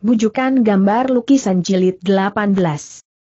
Bujukan gambar lukisan jilid 18.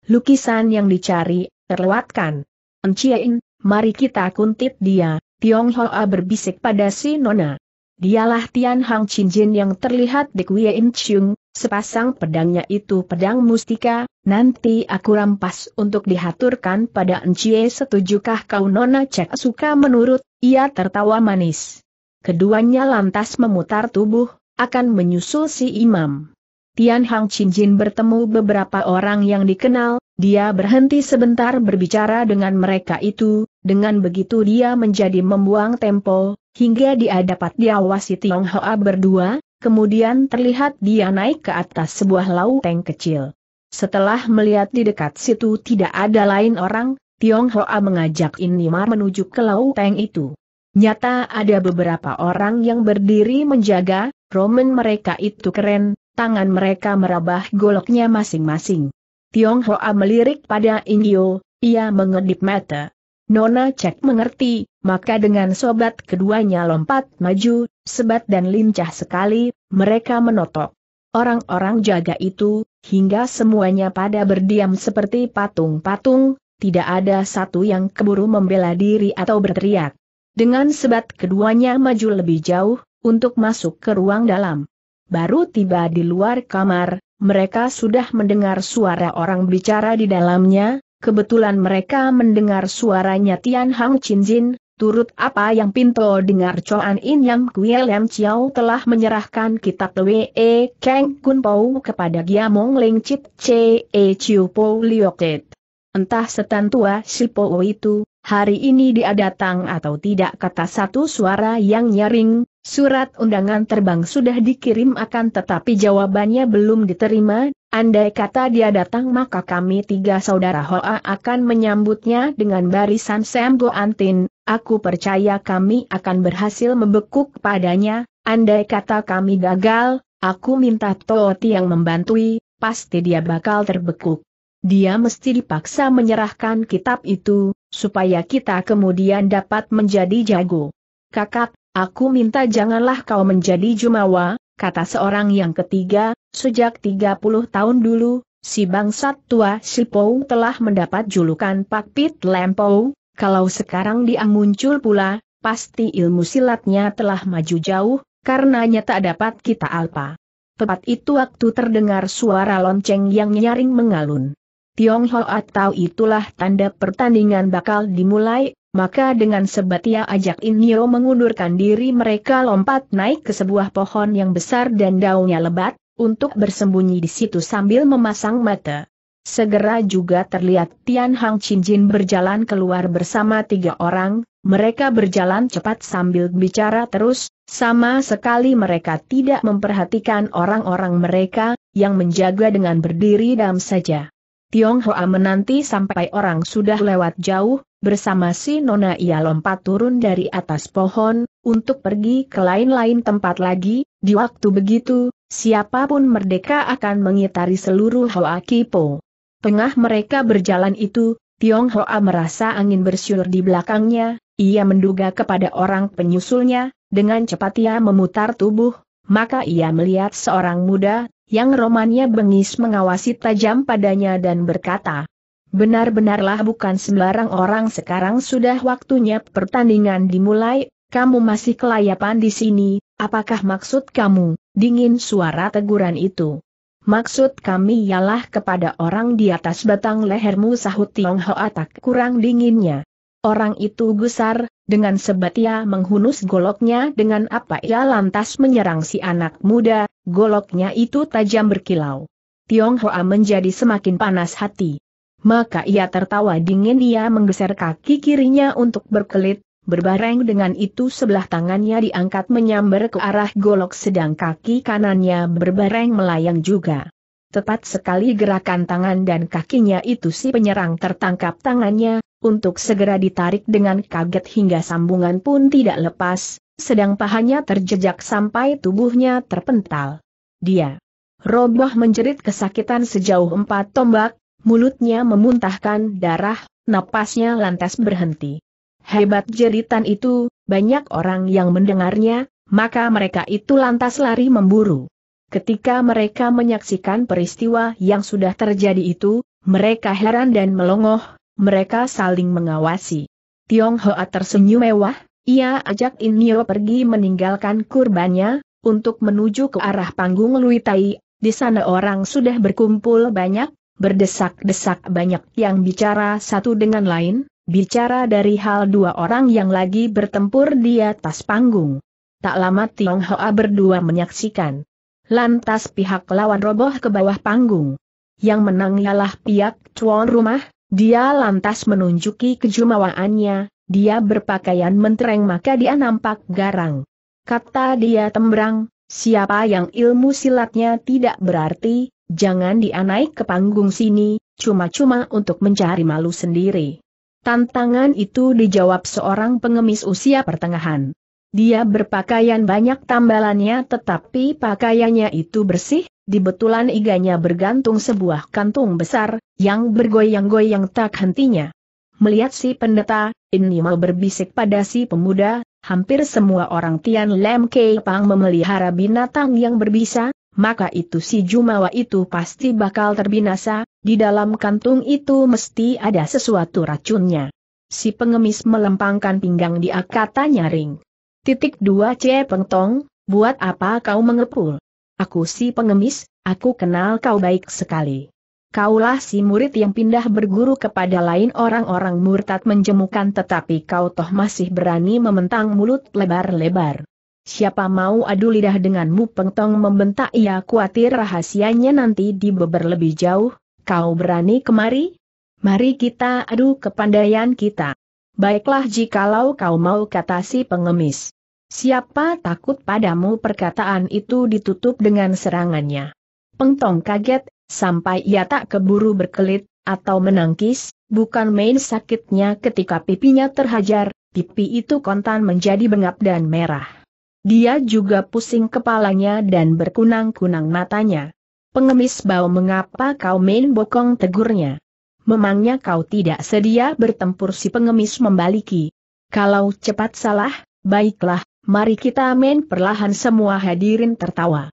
Lukisan yang dicari, terlewatkan. Enciein, mari kita kuntit dia, Hoa berbisik pada si Nona. Dialah Tian Hang Jin yang terlihat di In Chung, sepasang pedangnya itu pedang mustika, nanti aku rampas untuk dihaturkan pada Encie setujukah kau Nona Cek suka menurut, ia tertawa manis. Keduanya lantas memutar tubuh, akan menyusul si imam. Tian Hang Chin Jin bertemu beberapa orang yang dikenal, dia berhenti sebentar berbicara dengan mereka itu, dengan begitu dia menjadi membuang tempo, hingga dia dapat diawasi Tiong Hoa berdua, kemudian terlihat dia naik ke atas sebuah lauteng kecil. Setelah melihat di dekat situ tidak ada lain orang, Tiong Hoa mengajak Inimar menuju ke lauteng itu. Nyata ada beberapa orang yang berdiri menjaga, Roman mereka itu keren, tangan mereka merabah goloknya masing-masing. Tiong Hoa melirik pada Inyo, ia mengedip mata. Nona Cek mengerti, maka dengan sobat keduanya lompat maju, sebat dan lincah sekali, mereka menotok. Orang-orang jaga itu, hingga semuanya pada berdiam seperti patung-patung, tidak ada satu yang keburu membela diri atau berteriak. Dengan sebat keduanya maju lebih jauh, untuk masuk ke ruang dalam baru tiba di luar kamar, mereka sudah mendengar suara orang bicara di dalamnya, kebetulan mereka mendengar suaranya Tian Hang Chin Jin, turut apa yang Pinto dengar Choan In Yang Kuei Lam Chiao telah menyerahkan kitab Wee Kang Kun Pou kepada Giamong Ling Chit Che E Chiu Po Lioket. Entah setan tua si Po itu, hari ini dia datang atau tidak kata satu suara yang nyaring, Surat undangan terbang sudah dikirim akan tetapi jawabannya belum diterima, andai kata dia datang maka kami tiga saudara Hoa akan menyambutnya dengan barisan Sembo Antin, aku percaya kami akan berhasil membekuk padanya, andai kata kami gagal, aku minta Tooti yang membantui, pasti dia bakal terbekuk. Dia mesti dipaksa menyerahkan kitab itu, supaya kita kemudian dapat menjadi jago. Kakak, Aku minta janganlah kau menjadi jumawa, kata seorang yang ketiga, sejak 30 tahun dulu, si bangsat tua Sipou telah mendapat julukan Pak Pit Lempou, kalau sekarang dia muncul pula, pasti ilmu silatnya telah maju jauh, karenanya tak dapat kita alpa. Tepat itu waktu terdengar suara lonceng yang nyaring mengalun. Tionghoa atau itulah tanda pertandingan bakal dimulai, maka dengan sebatia ajak Inyo mengundurkan diri mereka lompat naik ke sebuah pohon yang besar dan daunnya lebat, untuk bersembunyi di situ sambil memasang mata. Segera juga terlihat Tian Hang Chin Jin berjalan keluar bersama tiga orang, mereka berjalan cepat sambil bicara terus, sama sekali mereka tidak memperhatikan orang-orang mereka, yang menjaga dengan berdiri dalam saja. Tiong Hoa menanti sampai orang sudah lewat jauh, Bersama si Nona ia lompat turun dari atas pohon, untuk pergi ke lain-lain tempat lagi, di waktu begitu, siapapun merdeka akan mengitari seluruh Hoa Kipo. Tengah mereka berjalan itu, Tiong Hoa merasa angin bersiul di belakangnya, ia menduga kepada orang penyusulnya, dengan cepat ia memutar tubuh, maka ia melihat seorang muda, yang romannya bengis mengawasi tajam padanya dan berkata, Benar-benarlah bukan sembarang orang sekarang sudah waktunya pertandingan dimulai, kamu masih kelayapan di sini, apakah maksud kamu, dingin suara teguran itu. Maksud kami ialah kepada orang di atas batang lehermu sahut Tiong Ho Atak kurang dinginnya. Orang itu gusar, dengan sebatia menghunus goloknya dengan apa ia lantas menyerang si anak muda, goloknya itu tajam berkilau. Tiong Hoa menjadi semakin panas hati. Maka ia tertawa dingin ia menggeser kaki kirinya untuk berkelit, berbareng dengan itu sebelah tangannya diangkat menyambar ke arah golok sedang kaki kanannya berbareng melayang juga. Tepat sekali gerakan tangan dan kakinya itu si penyerang tertangkap tangannya, untuk segera ditarik dengan kaget hingga sambungan pun tidak lepas, sedang pahanya terjejak sampai tubuhnya terpental. Dia roboh menjerit kesakitan sejauh empat tombak, mulutnya memuntahkan darah, napasnya lantas berhenti. Hebat jeritan itu, banyak orang yang mendengarnya, maka mereka itu lantas lari memburu. Ketika mereka menyaksikan peristiwa yang sudah terjadi itu, mereka heran dan melongoh, mereka saling mengawasi. Tiong Hoa tersenyum mewah, ia ajak Inyo pergi meninggalkan kurbannya, untuk menuju ke arah panggung Lui Tai, di sana orang sudah berkumpul banyak, berdesak-desak banyak yang bicara satu dengan lain, bicara dari hal dua orang yang lagi bertempur di atas panggung. Tak lama Tionghoa berdua menyaksikan. Lantas pihak lawan roboh ke bawah panggung. Yang menang ialah pihak tuan rumah, dia lantas menunjuki kejumawaannya, dia berpakaian mentereng maka dia nampak garang. Kata dia tembrang, siapa yang ilmu silatnya tidak berarti, Jangan dia ke panggung sini, cuma-cuma untuk mencari malu sendiri. Tantangan itu dijawab seorang pengemis usia pertengahan. Dia berpakaian banyak tambalannya tetapi pakaiannya itu bersih, di betulan iganya bergantung sebuah kantung besar, yang bergoyang-goyang tak hentinya. Melihat si pendeta, ini mau berbisik pada si pemuda, hampir semua orang Tian Lam Kei Pang memelihara binatang yang berbisa, maka itu si Jumawa itu pasti bakal terbinasa, di dalam kantung itu mesti ada sesuatu racunnya. Si pengemis melempangkan pinggang dia kata nyaring. Titik dua C pengtong, buat apa kau mengepul? Aku si pengemis, aku kenal kau baik sekali. Kaulah si murid yang pindah berguru kepada lain orang-orang murtad menjemukan tetapi kau toh masih berani mementang mulut lebar-lebar. Siapa mau adu lidah denganmu pengtong membentak ia khawatir rahasianya nanti di beber lebih jauh, kau berani kemari? Mari kita adu kepandaian kita. Baiklah jikalau kau mau kata si pengemis. Siapa takut padamu perkataan itu ditutup dengan serangannya. Pengtong kaget, sampai ia tak keburu berkelit, atau menangkis, bukan main sakitnya ketika pipinya terhajar, pipi itu kontan menjadi bengap dan merah. Dia juga pusing kepalanya dan berkunang-kunang matanya. Pengemis bau mengapa kau main bokong tegurnya? Memangnya kau tidak sedia bertempur si pengemis membaliki. Kalau cepat salah, baiklah, mari kita main perlahan semua hadirin tertawa.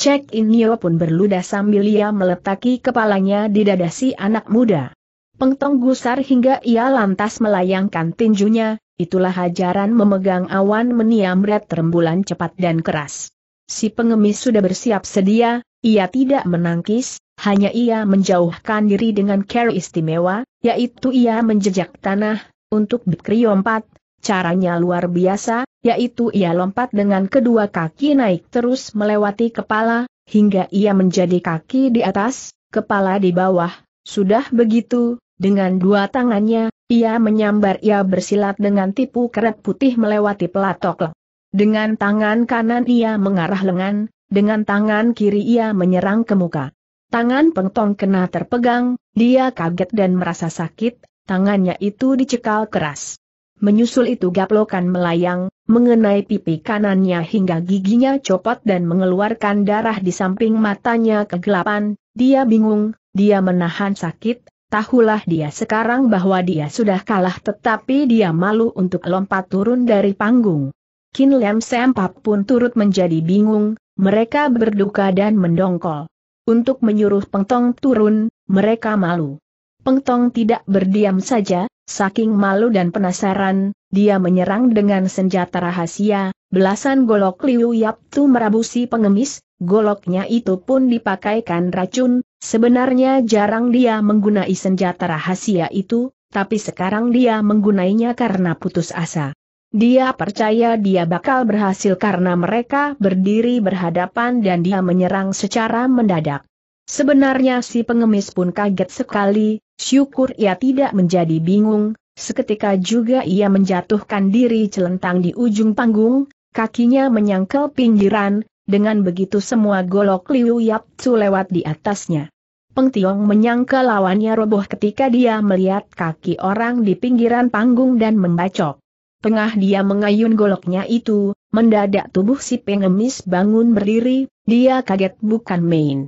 Cek Inyo pun berludah sambil ia meletaki kepalanya di dada si anak muda. Pengtong gusar hingga ia lantas melayangkan tinjunya, Itulah hajaran memegang awan red rembulan cepat dan keras. Si pengemis sudah bersiap sedia, ia tidak menangkis, hanya ia menjauhkan diri dengan cara istimewa, yaitu ia menjejak tanah, untuk Bikri caranya luar biasa, yaitu ia lompat dengan kedua kaki naik terus melewati kepala, hingga ia menjadi kaki di atas, kepala di bawah, sudah begitu, dengan dua tangannya, ia menyambar ia bersilat dengan tipu keret putih melewati pelatok. Dengan tangan kanan ia mengarah lengan, dengan tangan kiri ia menyerang ke muka. Tangan pengtong kena terpegang, dia kaget dan merasa sakit, tangannya itu dicekal keras. Menyusul itu gaplokan melayang, mengenai pipi kanannya hingga giginya copot dan mengeluarkan darah di samping matanya kegelapan, dia bingung, dia menahan sakit, Tahulah dia sekarang bahwa dia sudah kalah tetapi dia malu untuk lompat turun dari panggung. Kin Lem Sempap pun turut menjadi bingung, mereka berduka dan mendongkol. Untuk menyuruh Pengtong turun, mereka malu. Pengtong tidak berdiam saja, saking malu dan penasaran, dia menyerang dengan senjata rahasia, belasan golok Liu yap Tu merabusi pengemis, goloknya itu pun dipakaikan racun, sebenarnya jarang dia menggunai senjata rahasia itu, tapi sekarang dia menggunainya karena putus asa. Dia percaya dia bakal berhasil karena mereka berdiri berhadapan dan dia menyerang secara mendadak. Sebenarnya si pengemis pun kaget sekali, syukur ia tidak menjadi bingung, Seketika juga ia menjatuhkan diri celentang di ujung panggung, kakinya menyangkal pinggiran, dengan begitu semua golok Liu Yap Tzu lewat di atasnya. Peng Tiong menyangka lawannya roboh ketika dia melihat kaki orang di pinggiran panggung dan membacok. Tengah dia mengayun goloknya itu, mendadak tubuh si pengemis bangun berdiri, dia kaget bukan main.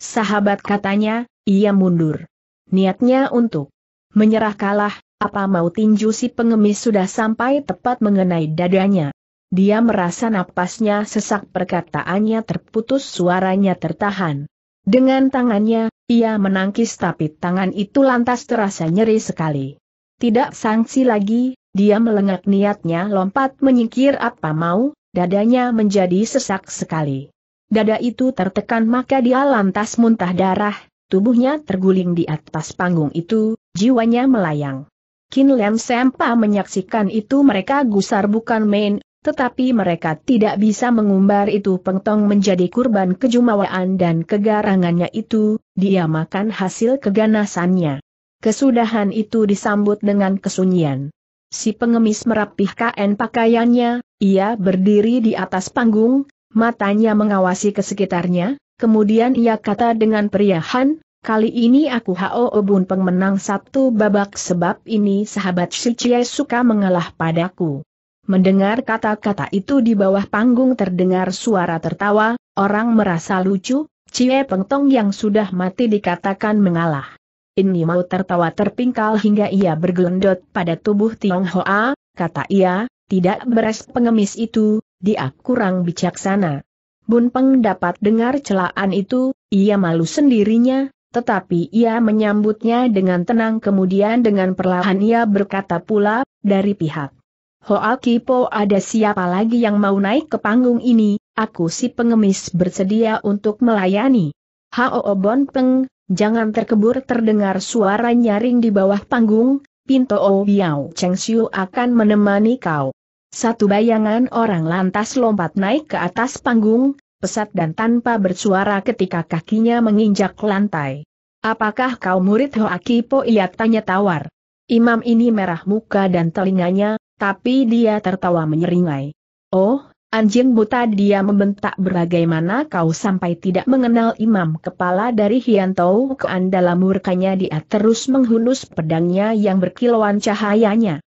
Sahabat katanya, ia mundur. Niatnya untuk menyerah kalah, apa mau tinju si pengemis sudah sampai tepat mengenai dadanya. Dia merasa napasnya sesak perkataannya terputus suaranya tertahan. Dengan tangannya, ia menangkis tapi tangan itu lantas terasa nyeri sekali. Tidak sanksi lagi, dia melengak niatnya lompat menyingkir apa mau, dadanya menjadi sesak sekali. Dada itu tertekan maka dia lantas muntah darah, tubuhnya terguling di atas panggung itu, jiwanya melayang. Kin Lam Sempa menyaksikan itu mereka gusar bukan main, tetapi mereka tidak bisa mengumbar itu pengtong menjadi kurban kejumawaan dan kegarangannya itu, dia makan hasil keganasannya. Kesudahan itu disambut dengan kesunyian. Si pengemis merapihkan pakaiannya, ia berdiri di atas panggung, matanya mengawasi ke sekitarnya, kemudian ia kata dengan periahan, Kali ini aku Hao Obun Pengmenang Sabtu babak sebab ini sahabat si Cie suka mengalah padaku. Mendengar kata-kata itu di bawah panggung terdengar suara tertawa, orang merasa lucu, Cie Pengtong yang sudah mati dikatakan mengalah. Ini mau tertawa terpingkal hingga ia bergelendot pada tubuh Tiong Hoa, kata ia, tidak beres pengemis itu, dia kurang bijaksana. Bun Peng dapat dengar celaan itu, ia malu sendirinya, tetapi ia menyambutnya dengan tenang kemudian dengan perlahan ia berkata pula, dari pihak Hoa Kipo ada siapa lagi yang mau naik ke panggung ini, aku si pengemis bersedia untuk melayani. Hao Obon Peng, jangan terkebur terdengar suara nyaring di bawah panggung, Pinto O Biao Cheng Xiu akan menemani kau. Satu bayangan orang lantas lompat naik ke atas panggung, pesat dan tanpa bersuara ketika kakinya menginjak lantai. Apakah kau murid Hoaki Po Ia tanya tawar. Imam ini merah muka dan telinganya, tapi dia tertawa menyeringai. Oh, anjing buta dia membentak bagaimana kau sampai tidak mengenal imam kepala dari Hiantou Kuan dalam murkanya dia terus menghunus pedangnya yang berkilauan cahayanya.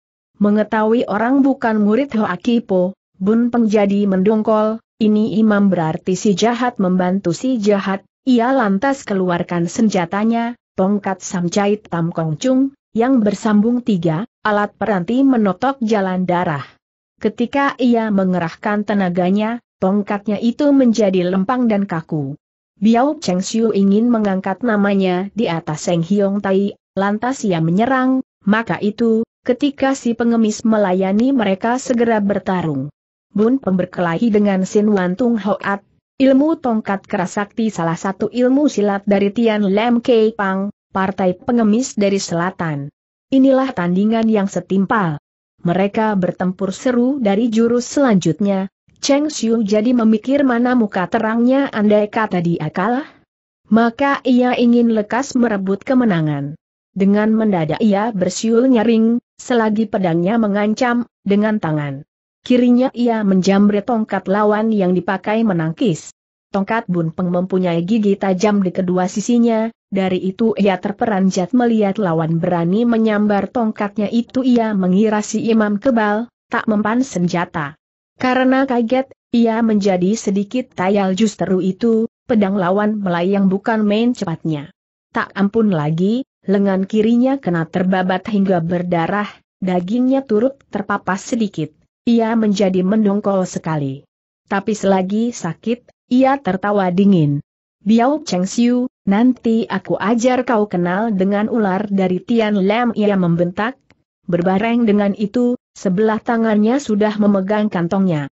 Mengetahui orang bukan murid Hoaki Po, Bun Peng jadi mendongkol, ini imam berarti si jahat membantu si jahat, ia lantas keluarkan senjatanya, tongkat samcait tam kongcung, yang bersambung tiga, alat peranti menotok jalan darah. Ketika ia mengerahkan tenaganya, tongkatnya itu menjadi lempang dan kaku. Biao Cheng Xiu ingin mengangkat namanya di atas Seng Hiong Tai, lantas ia menyerang, maka itu, ketika si pengemis melayani mereka segera bertarung. Bun Peng berkelahi dengan Sin Wan Tung Hoat, ilmu tongkat kerasakti salah satu ilmu silat dari Tian Lam Kei Pang, partai pengemis dari selatan. Inilah tandingan yang setimpal. Mereka bertempur seru dari jurus selanjutnya, Cheng Xiu jadi memikir mana muka terangnya andai kata dia kalah. Maka ia ingin lekas merebut kemenangan. Dengan mendadak ia bersiul nyaring, selagi pedangnya mengancam, dengan tangan. Kirinya ia menjamret tongkat lawan yang dipakai menangkis. Tongkat Bun Peng mempunyai gigi tajam di kedua sisinya, dari itu ia terperanjat melihat lawan berani menyambar tongkatnya itu ia mengira si imam kebal, tak mempan senjata. Karena kaget, ia menjadi sedikit tayal justru itu, pedang lawan melayang bukan main cepatnya. Tak ampun lagi, lengan kirinya kena terbabat hingga berdarah, dagingnya turut terpapas sedikit. Ia menjadi mendongkol sekali. Tapi selagi sakit, ia tertawa dingin. Biao Cheng Siu, nanti aku ajar kau kenal dengan ular dari Tian Lam ia membentak. Berbareng dengan itu, sebelah tangannya sudah memegang kantongnya.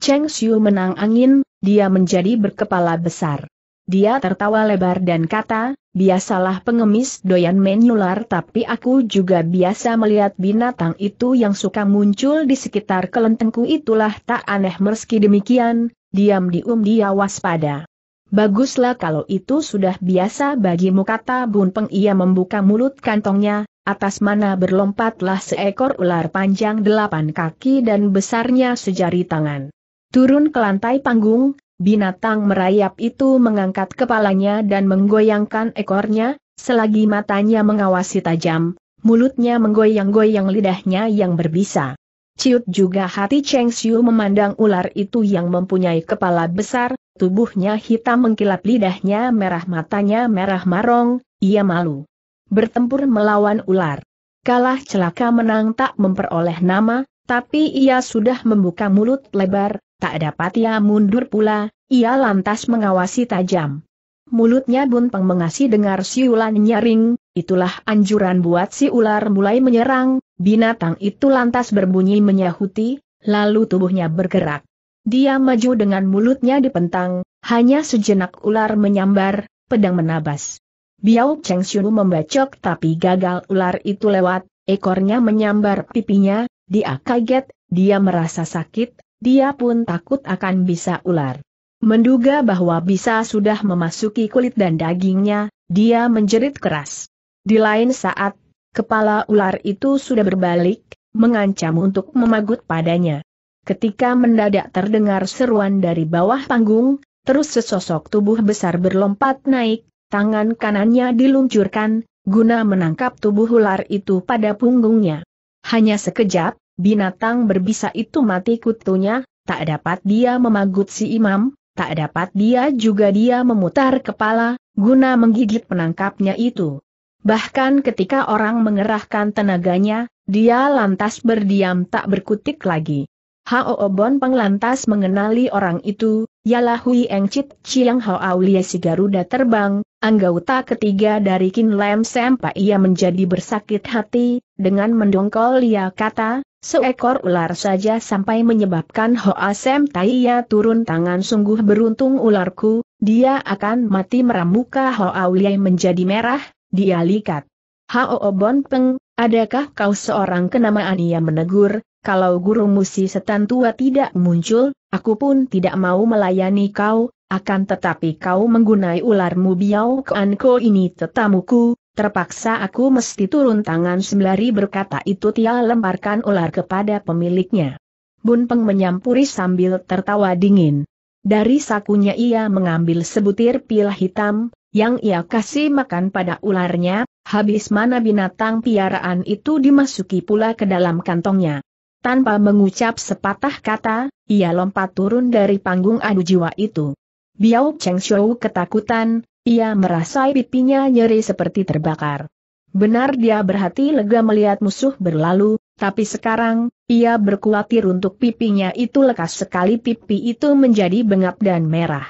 Cheng Siu menang angin, dia menjadi berkepala besar. Dia tertawa lebar dan kata, biasalah pengemis doyan menyular tapi aku juga biasa melihat binatang itu yang suka muncul di sekitar kelentengku itulah tak aneh meski demikian, diam diam um dia waspada. Baguslah kalau itu sudah biasa bagimu kata Bun Peng ia membuka mulut kantongnya, atas mana berlompatlah seekor ular panjang delapan kaki dan besarnya sejari tangan. Turun ke lantai panggung, binatang merayap itu mengangkat kepalanya dan menggoyangkan ekornya, selagi matanya mengawasi tajam, mulutnya menggoyang-goyang lidahnya yang berbisa. Ciut juga hati Cheng Xiu memandang ular itu yang mempunyai kepala besar, tubuhnya hitam mengkilap lidahnya merah matanya merah marong, ia malu. Bertempur melawan ular. Kalah celaka menang tak memperoleh nama, tapi ia sudah membuka mulut lebar, Tak dapat ia mundur pula, ia lantas mengawasi tajam. Mulutnya Bun Peng mengasi dengar siulan nyaring, itulah anjuran buat si ular mulai menyerang, binatang itu lantas berbunyi menyahuti, lalu tubuhnya bergerak. Dia maju dengan mulutnya dipentang, hanya sejenak ular menyambar, pedang menabas. Biao Cheng Xiu membacok tapi gagal ular itu lewat, ekornya menyambar pipinya, dia kaget, dia merasa sakit, dia pun takut akan bisa ular. Menduga bahwa bisa sudah memasuki kulit dan dagingnya, dia menjerit keras. Di lain saat, kepala ular itu sudah berbalik, mengancam untuk memagut padanya. Ketika mendadak terdengar seruan dari bawah panggung, terus sesosok tubuh besar berlompat naik, tangan kanannya diluncurkan, guna menangkap tubuh ular itu pada punggungnya. Hanya sekejap, Binatang berbisa itu mati kutunya, tak dapat dia memagut si imam, tak dapat dia juga dia memutar kepala, guna menggigit penangkapnya itu. Bahkan ketika orang mengerahkan tenaganya, dia lantas berdiam tak berkutik lagi. Hao Obon Peng lantas mengenali orang itu, yalah Hui Eng Chit Chiang Hao Aulia si Garuda terbang, Anggota ketiga dari Kin Lam sampai ia menjadi bersakit hati, dengan mendongkol ia kata, seekor ular saja sampai menyebabkan Hoa Sam Taiya turun tangan sungguh beruntung ularku, dia akan mati meramuka Hoa Wiyai menjadi merah, dia likat. Hao Bon Peng, adakah kau seorang kenamaan ia menegur, kalau guru musi setan tua tidak muncul, aku pun tidak mau melayani kau, akan tetapi kau menggunai ularmu Biao Keanko ini tetamuku, terpaksa aku mesti turun tangan sembari berkata itu Tia lemparkan ular kepada pemiliknya. Bun Peng menyampuri sambil tertawa dingin. Dari sakunya ia mengambil sebutir pil hitam, yang ia kasih makan pada ularnya, habis mana binatang piaraan itu dimasuki pula ke dalam kantongnya. Tanpa mengucap sepatah kata, ia lompat turun dari panggung adu jiwa itu. Biao Cheng Shou ketakutan, ia merasa pipinya nyeri seperti terbakar. Benar dia berhati lega melihat musuh berlalu, tapi sekarang, ia berkhawatir untuk pipinya itu lekas sekali pipi itu menjadi bengap dan merah.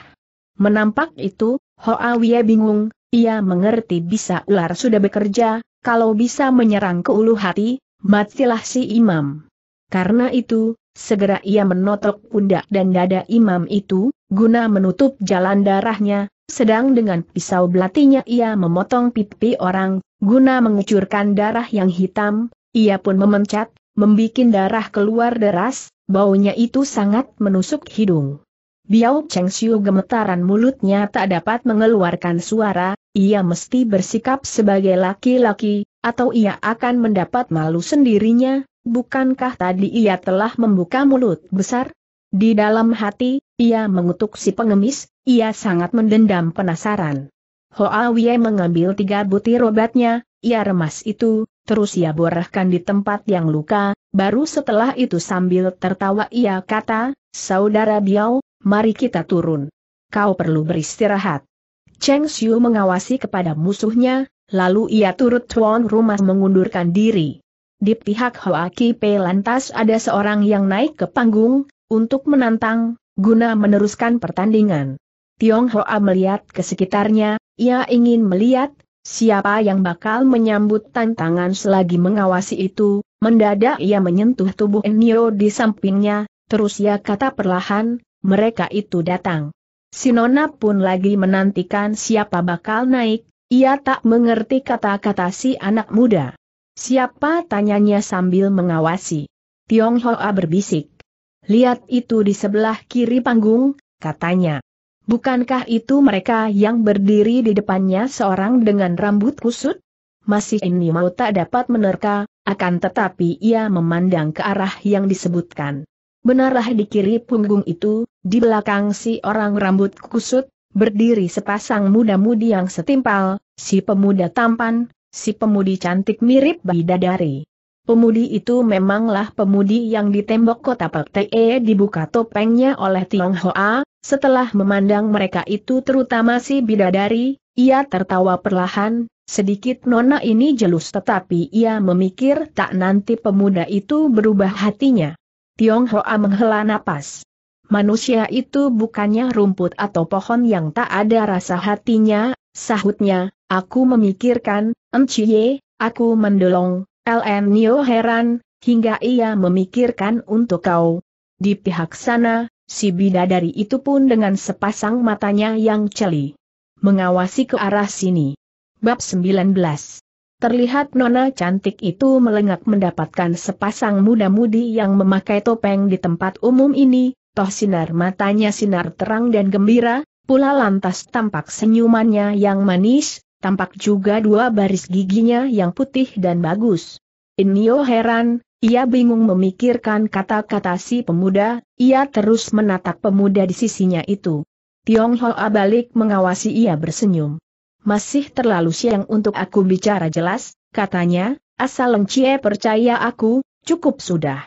Menampak itu, Hoa bingung, ia mengerti bisa ular sudah bekerja, kalau bisa menyerang ke ulu hati, matilah si imam. Karena itu, Segera ia menotok pundak dan dada imam itu, guna menutup jalan darahnya, sedang dengan pisau belatinya ia memotong pipi orang, guna mengucurkan darah yang hitam, ia pun memencet, membuat darah keluar deras, baunya itu sangat menusuk hidung. Biao Cheng Siu gemetaran mulutnya tak dapat mengeluarkan suara, ia mesti bersikap sebagai laki-laki, atau ia akan mendapat malu sendirinya, bukankah tadi ia telah membuka mulut besar? Di dalam hati, ia mengutuk si pengemis, ia sangat mendendam penasaran. Hoa mengambil tiga butir obatnya, ia remas itu, terus ia borahkan di tempat yang luka, baru setelah itu sambil tertawa ia kata, Saudara Biao, mari kita turun. Kau perlu beristirahat. Cheng Xiu mengawasi kepada musuhnya, lalu ia turut tuan rumah mengundurkan diri. Di pihak Hoaki P lantas ada seorang yang naik ke panggung, untuk menantang, guna meneruskan pertandingan. Tiong Hoa melihat ke sekitarnya, ia ingin melihat, siapa yang bakal menyambut tantangan selagi mengawasi itu, mendadak ia menyentuh tubuh Enio di sampingnya, terus ia kata perlahan, mereka itu datang. Sinona pun lagi menantikan siapa bakal naik, ia tak mengerti kata-kata si anak muda. Siapa tanyanya sambil mengawasi. Tiong Hoa berbisik. Lihat itu di sebelah kiri panggung, katanya. Bukankah itu mereka yang berdiri di depannya seorang dengan rambut kusut? Masih ini mau tak dapat menerka, akan tetapi ia memandang ke arah yang disebutkan. Benarlah di kiri punggung itu, di belakang si orang rambut kusut, berdiri sepasang muda-mudi yang setimpal, si pemuda tampan, si pemudi cantik mirip bidadari. Pemudi itu memanglah pemudi yang di tembok kota Paktee dibuka topengnya oleh Tionghoa, setelah memandang mereka itu terutama si bidadari, ia tertawa perlahan, sedikit nona ini jelus tetapi ia memikir tak nanti pemuda itu berubah hatinya. Tionghoa menghela napas. Manusia itu bukannya rumput atau pohon yang tak ada rasa hatinya, sahutnya, aku memikirkan, Enciye, aku mendolong, LN Nio heran, hingga ia memikirkan untuk kau. Di pihak sana, si bidadari itu pun dengan sepasang matanya yang celi. Mengawasi ke arah sini. Bab 19 Terlihat nona cantik itu melengak mendapatkan sepasang muda-mudi yang memakai topeng di tempat umum ini, toh sinar matanya sinar terang dan gembira, pula lantas tampak senyumannya yang manis, Tampak juga dua baris giginya yang putih dan bagus. Inio oh heran, ia bingung memikirkan kata-kata si pemuda, ia terus menatap pemuda di sisinya itu. Tiong Hoa balik mengawasi ia bersenyum. Masih terlalu siang untuk aku bicara jelas, katanya, asal Leng Cie percaya aku, cukup sudah.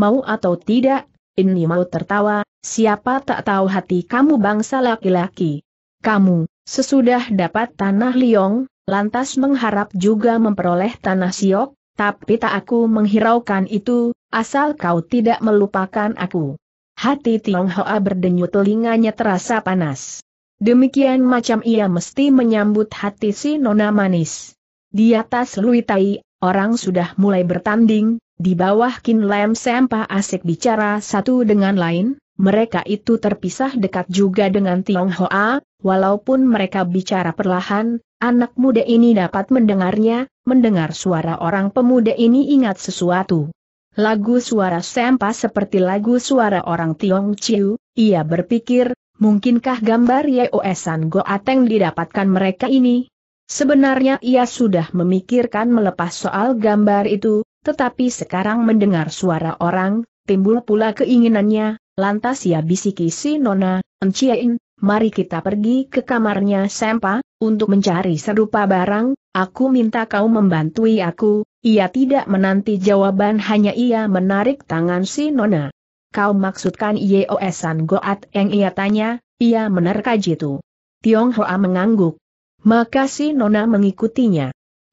Mau atau tidak, ini mau tertawa, siapa tak tahu hati kamu bangsa laki-laki. Kamu, Sesudah dapat tanah Liong, lantas mengharap juga memperoleh tanah Siok, tapi tak aku menghiraukan itu, asal kau tidak melupakan aku. Hati Tionghoa berdenyut telinganya terasa panas. Demikian macam ia mesti menyambut hati si Nona Manis. Di atas Luitai, orang sudah mulai bertanding, di bawah Kin Lam Sempa asik bicara satu dengan lain, mereka itu terpisah dekat juga dengan Tionghoa, Walaupun mereka bicara perlahan, anak muda ini dapat mendengarnya, mendengar suara orang pemuda ini ingat sesuatu. Lagu suara sempa seperti lagu suara orang Tiong Chiu, ia berpikir, mungkinkah gambar Yeoesan Goateng didapatkan mereka ini? Sebenarnya ia sudah memikirkan melepas soal gambar itu, tetapi sekarang mendengar suara orang, timbul pula keinginannya, lantas ia bisiki si Nona, Enciein, mari kita pergi ke kamarnya Sempa, untuk mencari serupa barang, aku minta kau membantui aku, ia tidak menanti jawaban hanya ia menarik tangan si Nona. Kau maksudkan Esan Goat yang ia tanya, ia menerka jitu. Tiong Hoa mengangguk. Maka si Nona mengikutinya.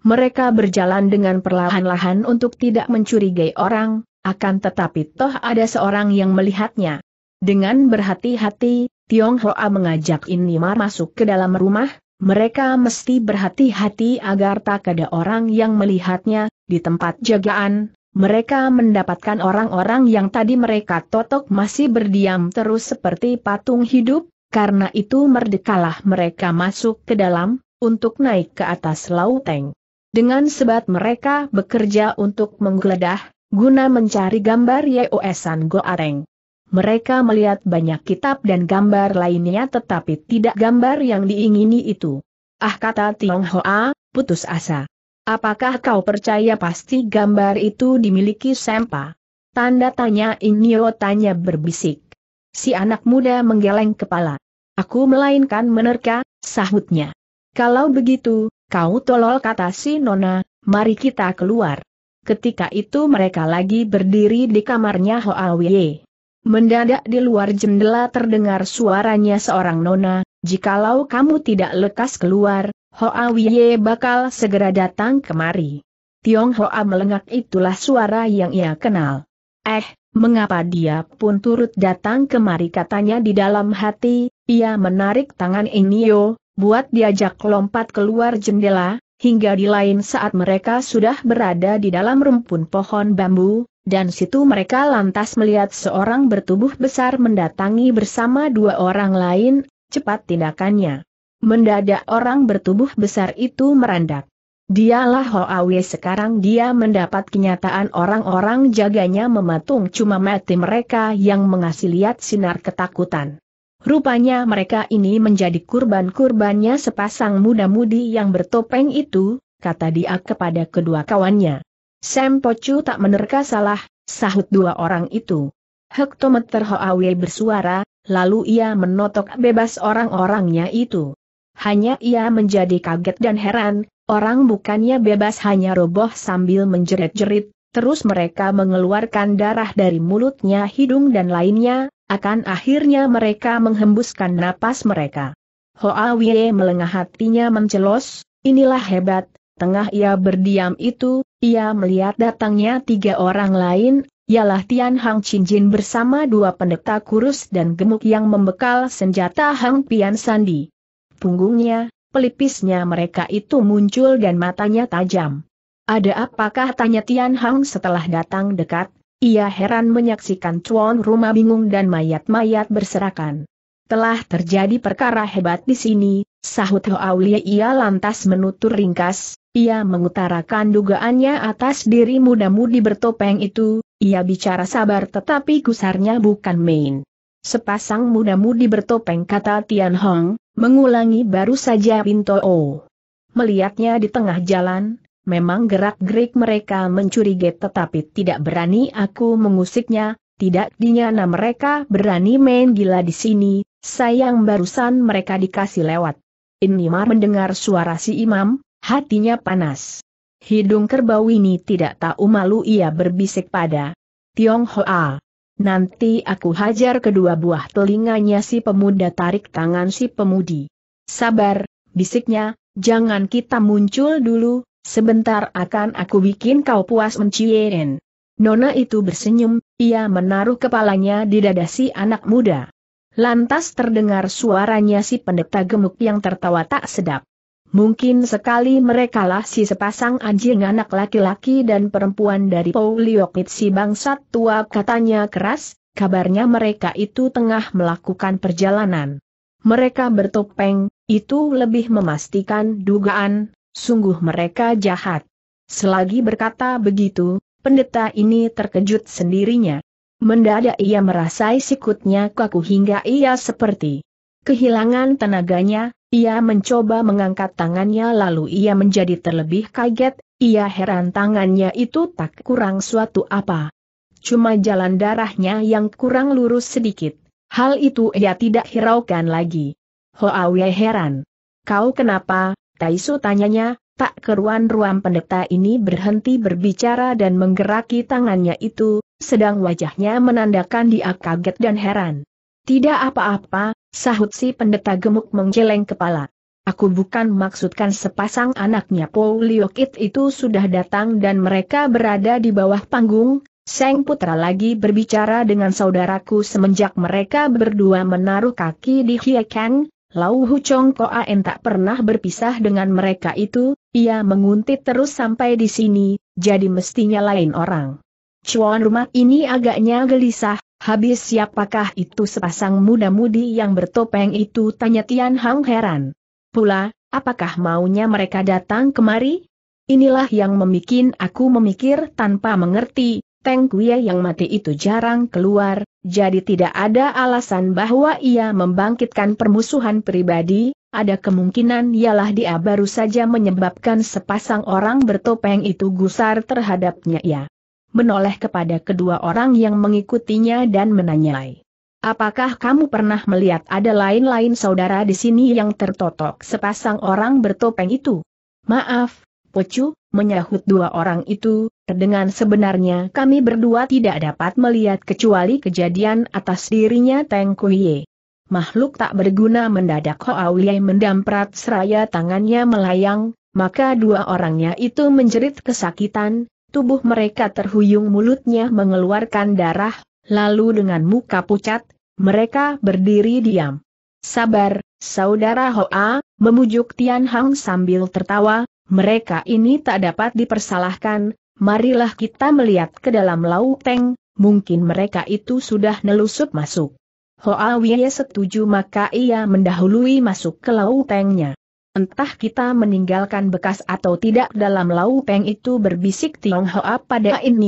Mereka berjalan dengan perlahan-lahan untuk tidak mencurigai orang, akan tetapi toh ada seorang yang melihatnya. Dengan berhati-hati, Tionghoa mengajak Inimar masuk ke dalam rumah, mereka mesti berhati-hati agar tak ada orang yang melihatnya, di tempat jagaan, mereka mendapatkan orang-orang yang tadi mereka totok masih berdiam terus seperti patung hidup, karena itu merdekalah mereka masuk ke dalam, untuk naik ke atas lauteng. Dengan sebat mereka bekerja untuk menggeledah, guna mencari gambar Yeoesan Goareng mereka melihat banyak kitab dan gambar lainnya tetapi tidak gambar yang diingini itu. Ah kata Tionghoa, putus asa. Apakah kau percaya pasti gambar itu dimiliki Sempa? Tanda tanya Inyo tanya berbisik. Si anak muda menggeleng kepala. Aku melainkan menerka, sahutnya. Kalau begitu, kau tolol kata si Nona, mari kita keluar. Ketika itu mereka lagi berdiri di kamarnya Hoa Wei. Mendadak di luar jendela terdengar suaranya seorang nona, jikalau kamu tidak lekas keluar, Hoa Wie bakal segera datang kemari. Tiong Hoa melengak itulah suara yang ia kenal. Eh, mengapa dia pun turut datang kemari katanya di dalam hati, ia menarik tangan Enio, buat diajak lompat keluar jendela, hingga di lain saat mereka sudah berada di dalam rumpun pohon bambu, dan situ mereka lantas melihat seorang bertubuh besar mendatangi bersama dua orang lain, cepat tindakannya. Mendadak orang bertubuh besar itu merandak. Dialah Hoawe sekarang dia mendapat kenyataan orang-orang jaganya mematung cuma mati mereka yang mengasih lihat sinar ketakutan. Rupanya mereka ini menjadi kurban-kurbannya sepasang muda-mudi yang bertopeng itu, kata dia kepada kedua kawannya. Sam Pocu tak menerka salah, sahut dua orang itu. Hektometer Hoawe bersuara, lalu ia menotok bebas orang-orangnya itu. Hanya ia menjadi kaget dan heran, orang bukannya bebas hanya roboh sambil menjerit-jerit, terus mereka mengeluarkan darah dari mulutnya hidung dan lainnya, akan akhirnya mereka menghembuskan napas mereka. Hoa melengah hatinya mencelos, inilah hebat, Tengah ia berdiam itu, ia melihat datangnya tiga orang lain, ialah Tian Hang Chin Jin bersama dua pendeta kurus dan gemuk yang membekal senjata Hang Pian Sandi. Punggungnya, pelipisnya mereka itu muncul dan matanya tajam. Ada apakah tanya Tian Hang setelah datang dekat, ia heran menyaksikan cuan rumah bingung dan mayat-mayat berserakan. Telah terjadi perkara hebat di sini, Sahut Ho Aulia ia lantas menutur ringkas, ia mengutarakan dugaannya atas diri muda-mudi bertopeng itu, ia bicara sabar tetapi gusarnya bukan main. Sepasang muda-mudi bertopeng kata Tian Hong, mengulangi baru saja Pinto O. Melihatnya di tengah jalan, memang gerak-gerik mereka mencurigai tetapi tidak berani aku mengusiknya, tidak dinyana mereka berani main gila di sini, sayang barusan mereka dikasih lewat. Inimar mendengar suara si imam, hatinya panas. Hidung kerbau ini tidak tahu malu ia berbisik pada Tiong Hoa. Nanti aku hajar kedua buah telinganya si pemuda tarik tangan si pemudi. Sabar, bisiknya, jangan kita muncul dulu, sebentar akan aku bikin kau puas mencierin. Nona itu bersenyum, ia menaruh kepalanya di dada si anak muda. Lantas terdengar suaranya si pendeta gemuk yang tertawa tak sedap. Mungkin sekali merekalah si sepasang anjing anak laki-laki dan perempuan dari Pauliokit si bangsat tua katanya keras, kabarnya mereka itu tengah melakukan perjalanan. Mereka bertopeng, itu lebih memastikan dugaan, sungguh mereka jahat. Selagi berkata begitu, pendeta ini terkejut sendirinya. Mendadak ia merasai sikutnya kaku hingga ia seperti kehilangan tenaganya, ia mencoba mengangkat tangannya lalu ia menjadi terlebih kaget, ia heran tangannya itu tak kurang suatu apa. Cuma jalan darahnya yang kurang lurus sedikit. Hal itu ia tidak hiraukan lagi. Hoa Wei heran. Kau kenapa, Taisu tanyanya, Tak keruan ruam pendeta ini berhenti berbicara dan menggeraki tangannya itu, sedang wajahnya menandakan dia kaget dan heran. Tidak apa-apa, sahut si pendeta gemuk menggeleng kepala. Aku bukan maksudkan sepasang anaknya Pauliokit itu sudah datang dan mereka berada di bawah panggung, Seng Putra lagi berbicara dengan saudaraku semenjak mereka berdua menaruh kaki di Hiekang, Lau Ko An tak pernah berpisah dengan mereka itu, ia menguntit terus sampai di sini, jadi mestinya lain orang. Cuan rumah ini agaknya gelisah, habis siapakah itu sepasang muda-mudi yang bertopeng itu tanya Tian Hang heran. Pula, apakah maunya mereka datang kemari? Inilah yang memikin aku memikir tanpa mengerti, Teng Kuya yang mati itu jarang keluar, jadi tidak ada alasan bahwa ia membangkitkan permusuhan pribadi, ada kemungkinan ialah dia baru saja menyebabkan sepasang orang bertopeng itu gusar terhadapnya Ya, Menoleh kepada kedua orang yang mengikutinya dan menanyai. Apakah kamu pernah melihat ada lain-lain saudara di sini yang tertotok sepasang orang bertopeng itu? Maaf, Pocu, menyahut dua orang itu, dengan sebenarnya kami berdua tidak dapat melihat kecuali kejadian atas dirinya Teng Kuiye. Makhluk tak berguna mendadak Hoa Wei mendamprat seraya tangannya melayang, maka dua orangnya itu menjerit kesakitan, tubuh mereka terhuyung mulutnya mengeluarkan darah, lalu dengan muka pucat, mereka berdiri diam. Sabar, saudara Hoa, memujuk Tian Hang sambil tertawa, mereka ini tak dapat dipersalahkan, marilah kita melihat ke dalam Lau teng, mungkin mereka itu sudah nelusup masuk. Hoa Wie setuju maka ia mendahului masuk ke Lau Tengnya. Entah kita meninggalkan bekas atau tidak dalam Lau Teng itu berbisik Tiong Hoa pada In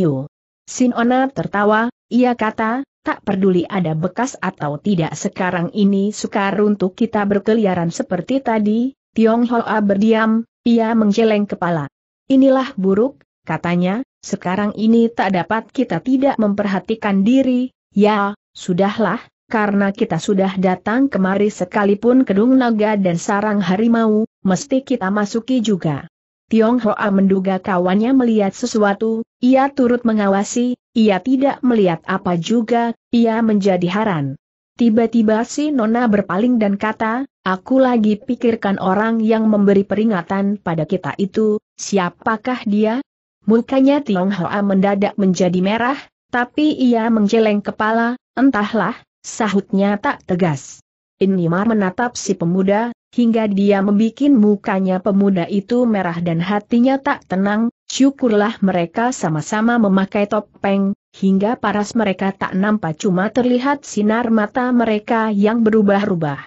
Sinona tertawa, ia kata, Tak peduli ada bekas atau tidak sekarang ini sukar untuk kita berkeliaran seperti tadi, Tiong Hoa berdiam, ia menggeleng kepala. Inilah buruk, katanya, sekarang ini tak dapat kita tidak memperhatikan diri, ya, sudahlah, karena kita sudah datang kemari sekalipun kedung naga dan sarang harimau, mesti kita masuki juga. Tiong Hoa menduga kawannya melihat sesuatu, ia turut mengawasi, ia tidak melihat apa juga, ia menjadi heran. Tiba-tiba si Nona berpaling dan kata, aku lagi pikirkan orang yang memberi peringatan pada kita itu, siapakah dia? Mukanya Tiong Hoa mendadak menjadi merah, tapi ia menjeleng kepala, entahlah, sahutnya tak tegas. Inimar menatap si pemuda, hingga dia membuat mukanya pemuda itu merah dan hatinya tak tenang, Syukurlah mereka sama-sama memakai topeng, hingga paras mereka tak nampak cuma terlihat sinar mata mereka yang berubah-ubah.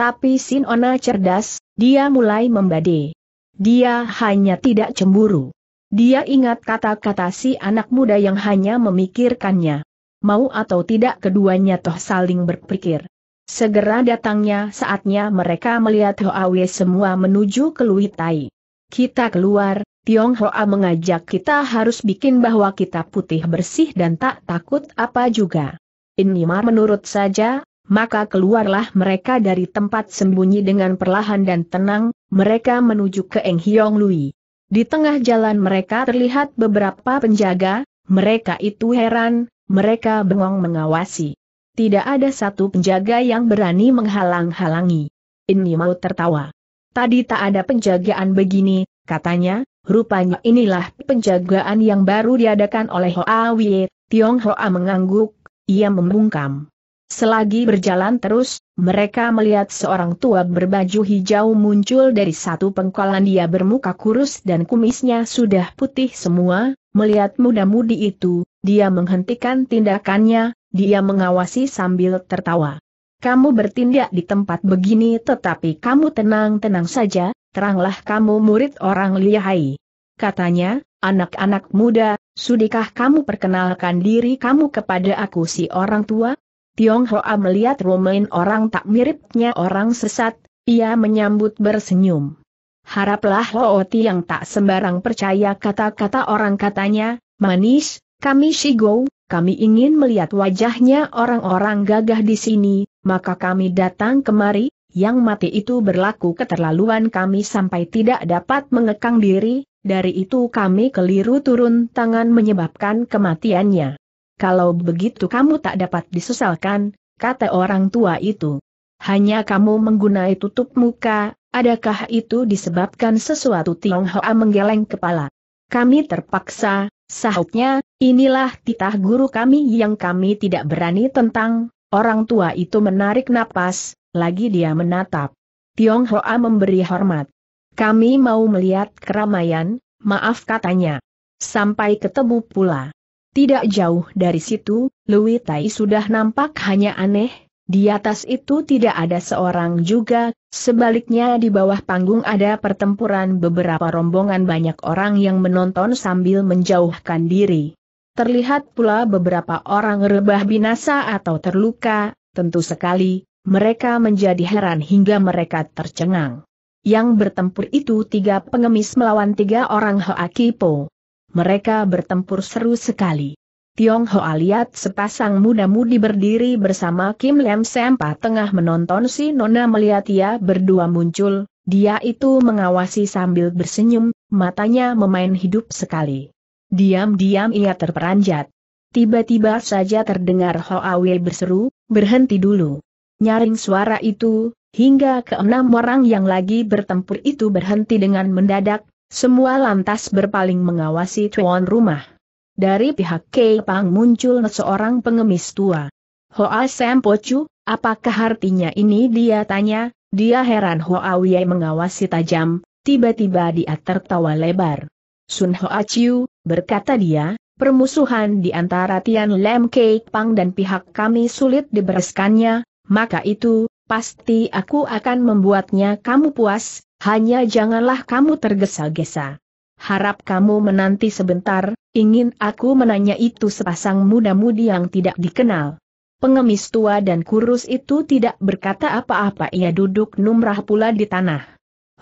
Tapi Sinona cerdas, dia mulai membade. Dia hanya tidak cemburu. Dia ingat kata-kata si anak muda yang hanya memikirkannya. Mau atau tidak keduanya toh saling berpikir. Segera datangnya saatnya mereka melihat Hoawe semua menuju ke Luitai. Kita keluar, Hoa mengajak kita harus bikin bahwa kita putih bersih dan tak takut apa juga. Ini mah menurut saja, maka keluarlah mereka dari tempat sembunyi dengan perlahan dan tenang, mereka menuju ke Eng Hiong Lui. Di tengah jalan mereka terlihat beberapa penjaga, mereka itu heran, mereka bengong mengawasi. Tidak ada satu penjaga yang berani menghalang-halangi. Ini mau tertawa. Tadi tak ada penjagaan begini, Katanya, rupanya inilah penjagaan yang baru diadakan oleh Hoa Wie. Tiong Hoa mengangguk, ia membungkam. Selagi berjalan terus, mereka melihat seorang tua berbaju hijau muncul dari satu pengkolan dia bermuka kurus dan kumisnya sudah putih semua, melihat muda-mudi itu, dia menghentikan tindakannya, dia mengawasi sambil tertawa. Kamu bertindak di tempat begini tetapi kamu tenang-tenang saja, teranglah kamu murid orang lihai. Katanya, anak-anak muda, sudikah kamu perkenalkan diri kamu kepada aku si orang tua? Tiong Hoa melihat Romain orang tak miripnya orang sesat, ia menyambut bersenyum. Haraplah Hooti yang tak sembarang percaya kata-kata orang katanya, manis, kami Shigou, kami ingin melihat wajahnya orang-orang gagah di sini, maka kami datang kemari, yang mati itu berlaku keterlaluan kami sampai tidak dapat mengekang diri, dari itu kami keliru turun tangan menyebabkan kematiannya. Kalau begitu kamu tak dapat disesalkan, kata orang tua itu. Hanya kamu menggunai tutup muka, adakah itu disebabkan sesuatu Tionghoa menggeleng kepala. Kami terpaksa, sahutnya, inilah titah guru kami yang kami tidak berani tentang, orang tua itu menarik napas, lagi dia menatap. Hoa memberi hormat. Kami mau melihat keramaian, maaf katanya. Sampai ketemu pula. Tidak jauh dari situ, Lui Tai sudah nampak hanya aneh, di atas itu tidak ada seorang juga, sebaliknya di bawah panggung ada pertempuran beberapa rombongan banyak orang yang menonton sambil menjauhkan diri. Terlihat pula beberapa orang rebah binasa atau terluka, tentu sekali, mereka menjadi heran hingga mereka tercengang. Yang bertempur itu tiga pengemis melawan tiga orang Hoakipo. Mereka bertempur seru sekali. Tiong Hoa lihat sepasang muda-mudi berdiri bersama Kim Lem Sempa tengah menonton si Nona melihat ia berdua muncul, dia itu mengawasi sambil bersenyum, matanya memain hidup sekali. Diam-diam ia terperanjat. Tiba-tiba saja terdengar Hoa Wei berseru, berhenti dulu. Nyaring suara itu, hingga keenam orang yang lagi bertempur itu berhenti dengan mendadak, semua lantas berpaling mengawasi tuan rumah. Dari pihak Pang muncul seorang pengemis tua. Hoa Sam Pocu, apakah artinya ini dia tanya, dia heran Hoa Wei mengawasi tajam, tiba-tiba dia tertawa lebar. Sun Hoa Chiu, berkata dia, permusuhan di antara Tian Lem Pang dan pihak kami sulit dibereskannya, maka itu, pasti aku akan membuatnya kamu puas, hanya janganlah kamu tergesa-gesa. Harap kamu menanti sebentar, ingin aku menanya itu sepasang muda-mudi yang tidak dikenal. Pengemis tua dan kurus itu tidak berkata apa-apa ia duduk numrah pula di tanah.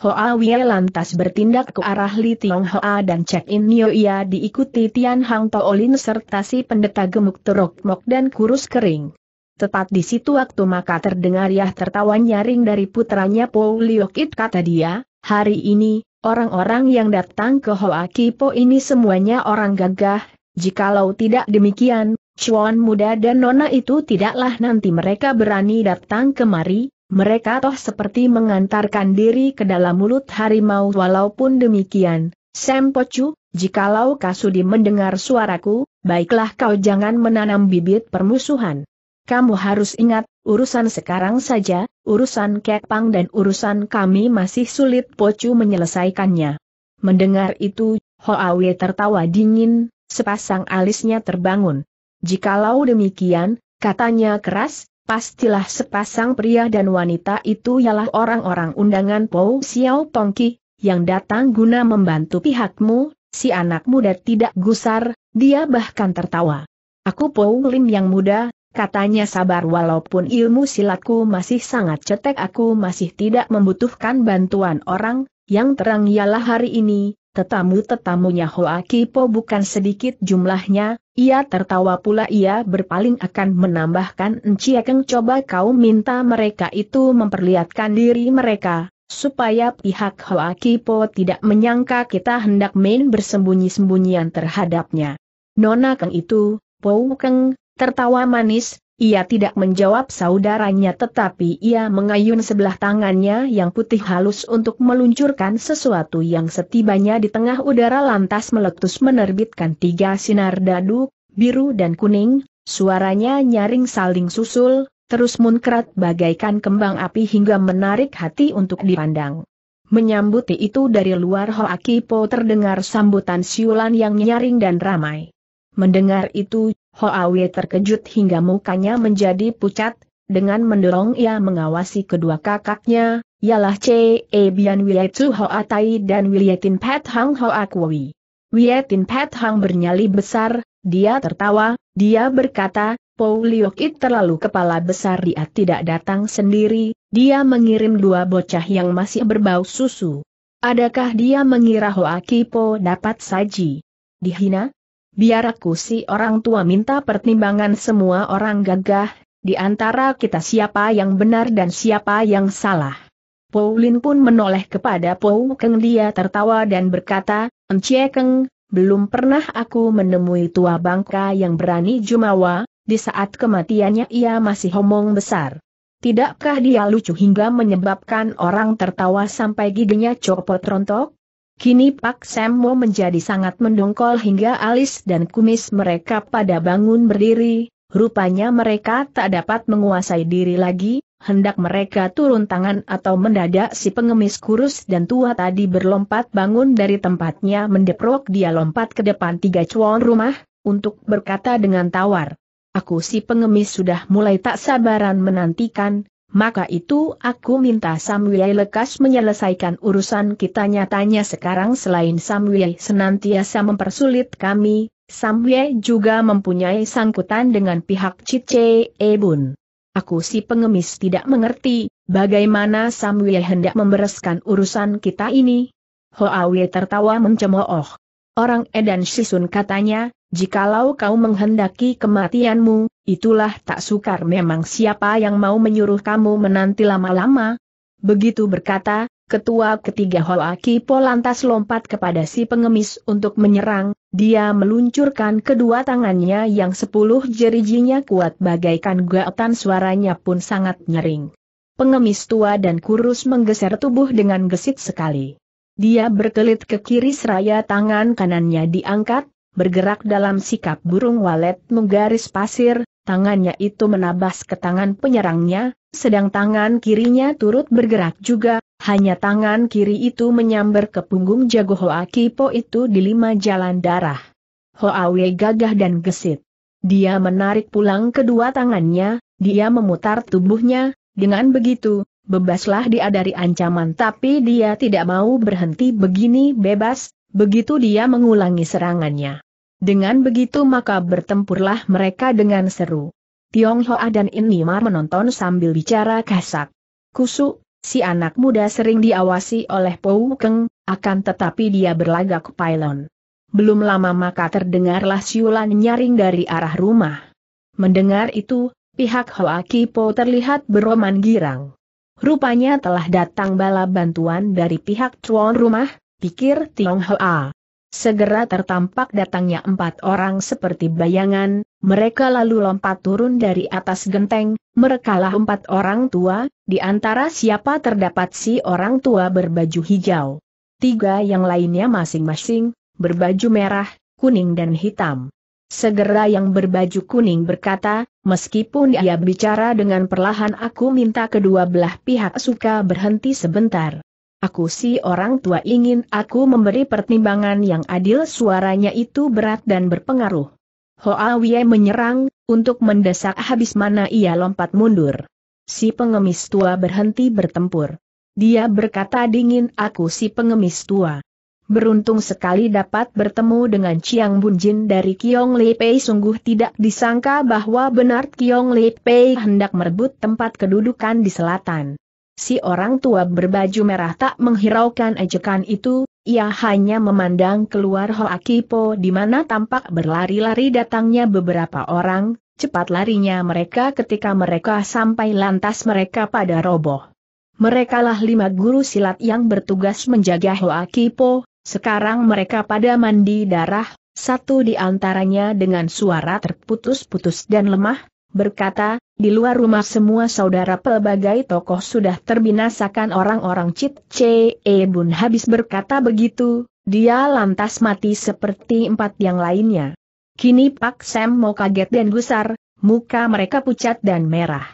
Hoa Wei lantas bertindak ke arah Li Tiong Hoa dan Cek In Nio ia diikuti Tian Hang Toolin serta si pendeta gemuk terok mok dan kurus kering. Tepat di situ waktu maka terdengar yah tertawa nyaring dari putranya Po Liokit kata dia, hari ini, orang-orang yang datang ke Hoakipo ini semuanya orang gagah, jikalau tidak demikian, cuan muda dan nona itu tidaklah nanti mereka berani datang kemari, mereka toh seperti mengantarkan diri ke dalam mulut harimau walaupun demikian, Sempocu, jikalau Kasudi mendengar suaraku, baiklah kau jangan menanam bibit permusuhan kamu harus ingat, urusan sekarang saja, urusan Kepang dan urusan kami masih sulit Pocu menyelesaikannya. Mendengar itu, Wei tertawa dingin, sepasang alisnya terbangun. Jikalau demikian, katanya keras, pastilah sepasang pria dan wanita itu ialah orang-orang undangan Pou Xiao Tongki, yang datang guna membantu pihakmu, si anak muda tidak gusar, dia bahkan tertawa. Aku Po Lim yang muda, Katanya sabar walaupun ilmu silatku masih sangat cetek aku masih tidak membutuhkan bantuan orang, yang terang ialah hari ini, tetamu-tetamunya Hoakipo bukan sedikit jumlahnya, ia tertawa pula ia berpaling akan menambahkan Enciakeng coba kau minta mereka itu memperlihatkan diri mereka, supaya pihak Hoakipo tidak menyangka kita hendak main bersembunyi-sembunyian terhadapnya. Nona Keng itu, Pou Keng, Tertawa manis, ia tidak menjawab saudaranya tetapi ia mengayun sebelah tangannya yang putih halus untuk meluncurkan sesuatu yang setibanya di tengah udara lantas meletus menerbitkan tiga sinar dadu, biru dan kuning, suaranya nyaring saling susul, terus munkrat bagaikan kembang api hingga menarik hati untuk dipandang. Menyambuti itu dari luar Hoakipo terdengar sambutan siulan yang nyaring dan ramai. Mendengar itu, Hoawe terkejut hingga mukanya menjadi pucat, dengan mendorong ia mengawasi kedua kakaknya, ialah C. E. Bian Wietu Hoa Tai dan Wietin Pat Hang Hoa Kui. Wietin Pat Hang bernyali besar, dia tertawa, dia berkata, Pouliokit terlalu kepala besar dia tidak datang sendiri, dia mengirim dua bocah yang masih berbau susu. Adakah dia mengira Hoa Kipo dapat saji? Dihina? Biar aku si orang tua minta pertimbangan semua orang gagah, di antara kita siapa yang benar dan siapa yang salah. Paulin pun menoleh kepada Pou Keng dia tertawa dan berkata, Encie Keng, belum pernah aku menemui tua bangka yang berani jumawa, di saat kematiannya ia masih homong besar. Tidakkah dia lucu hingga menyebabkan orang tertawa sampai giginya copot rontok? Kini Pak Semmo menjadi sangat mendongkol hingga alis dan kumis mereka pada bangun berdiri, rupanya mereka tak dapat menguasai diri lagi, hendak mereka turun tangan atau mendadak si pengemis kurus dan tua tadi berlompat bangun dari tempatnya mendeprok dia lompat ke depan tiga cuan rumah, untuk berkata dengan tawar. Aku si pengemis sudah mulai tak sabaran menantikan, maka itu aku minta Samuel lekas menyelesaikan urusan kita nyatanya sekarang selain Samuel senantiasa mempersulit kami, Samuel juga mempunyai sangkutan dengan pihak Cice Ebun. Aku si pengemis tidak mengerti, bagaimana Samuel hendak membereskan urusan kita ini. Hoawe tertawa mencemooh. Orang Edan Sisun katanya, Jikalau kau menghendaki kematianmu, itulah tak sukar memang siapa yang mau menyuruh kamu menanti lama-lama. Begitu berkata, ketua ketiga Kipo lantas lompat kepada si pengemis untuk menyerang, dia meluncurkan kedua tangannya yang sepuluh jerijinya kuat bagaikan gaotan suaranya pun sangat nyering. Pengemis tua dan kurus menggeser tubuh dengan gesit sekali. Dia berkelit ke kiri seraya tangan kanannya diangkat, bergerak dalam sikap burung walet menggaris pasir, tangannya itu menabas ke tangan penyerangnya, sedang tangan kirinya turut bergerak juga, hanya tangan kiri itu menyambar ke punggung jago Hoa Kipo itu di lima jalan darah. Hoa Wei gagah dan gesit. Dia menarik pulang kedua tangannya, dia memutar tubuhnya, dengan begitu, bebaslah dia dari ancaman tapi dia tidak mau berhenti begini bebas, begitu dia mengulangi serangannya. Dengan begitu maka bertempurlah mereka dengan seru. Tiong Hoa dan In Nimar menonton sambil bicara kasak. Kusu, si anak muda sering diawasi oleh Pou Keng, akan tetapi dia berlagak pylon. Belum lama maka terdengarlah siulan nyaring dari arah rumah. Mendengar itu, pihak Hoa Kipo terlihat beroman girang. Rupanya telah datang bala bantuan dari pihak tuan rumah, pikir Tiong Hoa. Segera tertampak datangnya empat orang seperti bayangan, mereka lalu lompat turun dari atas genteng, merekalah empat orang tua, di antara siapa terdapat si orang tua berbaju hijau. Tiga yang lainnya masing-masing, berbaju merah, kuning dan hitam. Segera yang berbaju kuning berkata, meskipun ia bicara dengan perlahan aku minta kedua belah pihak suka berhenti sebentar aku si orang tua ingin aku memberi pertimbangan yang adil suaranya itu berat dan berpengaruh. Hoa menyerang, untuk mendesak habis mana ia lompat mundur. Si pengemis tua berhenti bertempur. Dia berkata dingin aku si pengemis tua. Beruntung sekali dapat bertemu dengan Chiang Bunjin dari Kiong Lei Pei sungguh tidak disangka bahwa benar Kiong Lei Pei hendak merebut tempat kedudukan di selatan. Si orang tua berbaju merah tak menghiraukan ejekan itu, ia hanya memandang keluar Hoakipo di mana tampak berlari-lari datangnya beberapa orang, cepat larinya mereka ketika mereka sampai lantas mereka pada roboh. Merekalah lima guru silat yang bertugas menjaga Hoakipo, sekarang mereka pada mandi darah, satu di antaranya dengan suara terputus-putus dan lemah, berkata, di luar rumah semua saudara pelbagai tokoh sudah terbinasakan orang-orang Cit Che e Bun habis berkata begitu, dia lantas mati seperti empat yang lainnya. Kini Pak Sam mau kaget dan gusar, muka mereka pucat dan merah.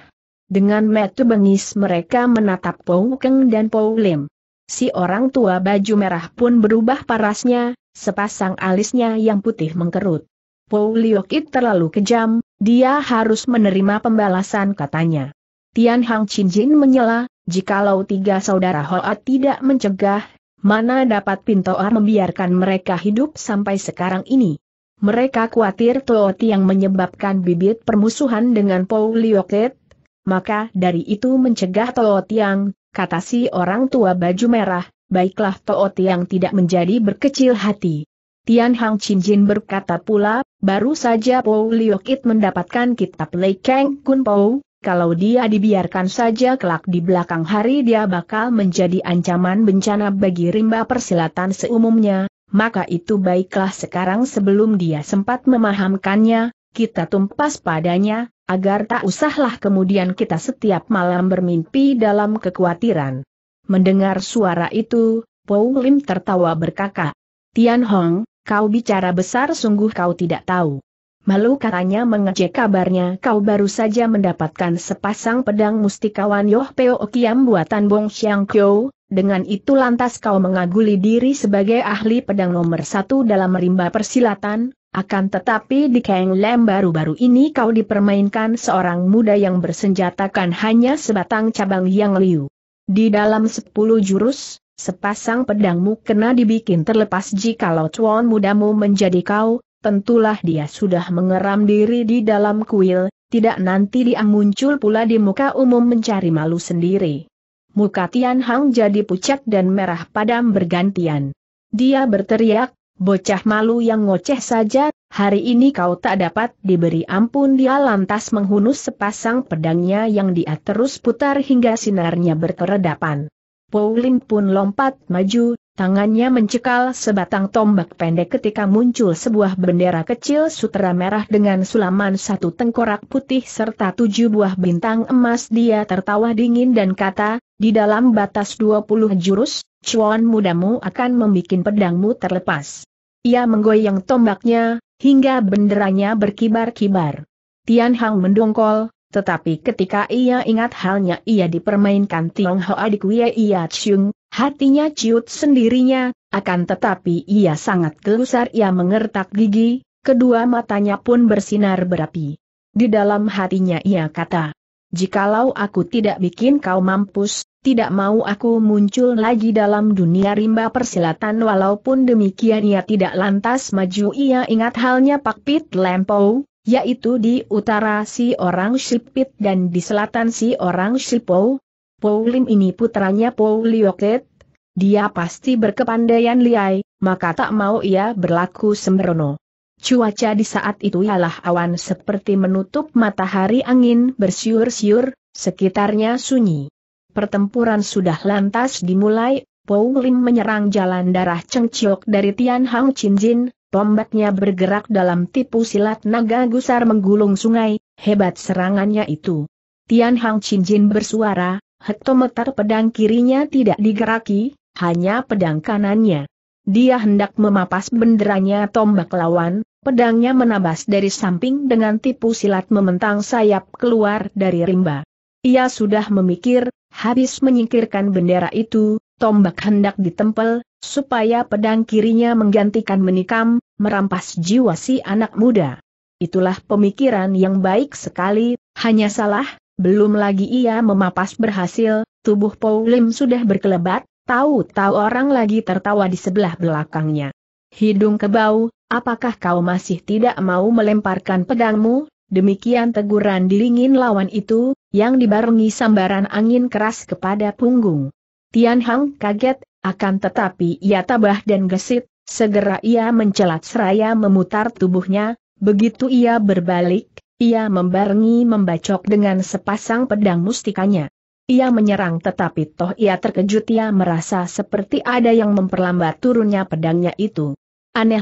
Dengan metu bengis mereka menatap Pou Keng dan Pou Lim. Si orang tua baju merah pun berubah parasnya, sepasang alisnya yang putih mengkerut. Pouliokit terlalu kejam, dia harus menerima pembalasan katanya. Tian Hang Chin Jin menyela, jikalau tiga saudara Hoat tidak mencegah, mana dapat Pintoar membiarkan mereka hidup sampai sekarang ini. Mereka khawatir Tooti yang menyebabkan bibit permusuhan dengan Pouliokit, maka dari itu mencegah Tootiang, kata si orang tua baju merah, baiklah Tootiang tidak menjadi berkecil hati. Tian Hang Chin Jin berkata pula, Baru saja Po Liokit mendapatkan kitab Lei Kang Kun Po. kalau dia dibiarkan saja kelak di belakang hari dia bakal menjadi ancaman bencana bagi rimba persilatan seumumnya, maka itu baiklah sekarang sebelum dia sempat memahamkannya, kita tumpas padanya, agar tak usahlah kemudian kita setiap malam bermimpi dalam kekhawatiran. Mendengar suara itu, Po Lim tertawa berkakak. Tian Hong, kau bicara besar sungguh kau tidak tahu. Malu katanya mengecek kabarnya kau baru saja mendapatkan sepasang pedang mustikawan Yoh Peo okiam buatan Bong Xiang Kyo, dengan itu lantas kau mengaguli diri sebagai ahli pedang nomor satu dalam rimba persilatan, akan tetapi di Kang Lem baru-baru ini kau dipermainkan seorang muda yang bersenjatakan hanya sebatang cabang yang liu. Di dalam sepuluh jurus, sepasang pedangmu kena dibikin terlepas jikalau cuan mudamu menjadi kau, tentulah dia sudah mengeram diri di dalam kuil, tidak nanti dia muncul pula di muka umum mencari malu sendiri. Muka Tian Hang jadi pucat dan merah padam bergantian. Dia berteriak, bocah malu yang ngoceh saja, hari ini kau tak dapat diberi ampun dia lantas menghunus sepasang pedangnya yang dia terus putar hingga sinarnya berkeredapan. Poulim pun lompat maju, tangannya mencekal sebatang tombak pendek ketika muncul sebuah bendera kecil sutera merah dengan sulaman satu tengkorak putih serta tujuh buah bintang emas dia tertawa dingin dan kata, di dalam batas 20 jurus, cuan mudamu akan membuat pedangmu terlepas. Ia menggoyang tombaknya, hingga benderanya berkibar-kibar. Tian Hang mendongkol, tetapi ketika ia ingat halnya ia dipermainkan Tionghoa di Kuya Ia Chung, hatinya ciut sendirinya, akan tetapi ia sangat gelusar ia mengertak gigi, kedua matanya pun bersinar berapi. Di dalam hatinya ia kata, Jikalau aku tidak bikin kau mampus, tidak mau aku muncul lagi dalam dunia rimba persilatan walaupun demikian ia tidak lantas maju ia ingat halnya Pak Pit Lempo, yaitu di utara si orang Shilpit dan di selatan si orang Shilpou. Pou Lim ini putranya Pou Lioket, dia pasti berkepandaian liai, maka tak mau ia berlaku sembrono. Cuaca di saat itu ialah awan seperti menutup matahari angin bersiur-siur, sekitarnya sunyi. Pertempuran sudah lantas dimulai, Pou Lim menyerang jalan darah Cheng dari Tian Hang Chin Jin, Tombaknya bergerak dalam tipu silat naga gusar menggulung sungai, hebat serangannya itu. Tian Hang Chin Jin bersuara, hektometer pedang kirinya tidak digeraki, hanya pedang kanannya. Dia hendak memapas benderanya tombak lawan, pedangnya menabas dari samping dengan tipu silat mementang sayap keluar dari rimba. Ia sudah memikir, habis menyingkirkan bendera itu, tombak hendak ditempel, supaya pedang kirinya menggantikan menikam, merampas jiwa si anak muda. Itulah pemikiran yang baik sekali, hanya salah, belum lagi ia memapas berhasil, tubuh Paulim sudah berkelebat, tahu-tahu orang lagi tertawa di sebelah belakangnya. Hidung kebau, apakah kau masih tidak mau melemparkan pedangmu? Demikian teguran dilingin lawan itu, yang dibarengi sambaran angin keras kepada punggung. Tian Hang kaget, akan tetapi ia tabah dan gesit, segera ia mencelat seraya memutar tubuhnya, begitu ia berbalik, ia membarengi membacok dengan sepasang pedang mustikanya. Ia menyerang tetapi toh ia terkejut ia merasa seperti ada yang memperlambat turunnya pedangnya itu. Aneh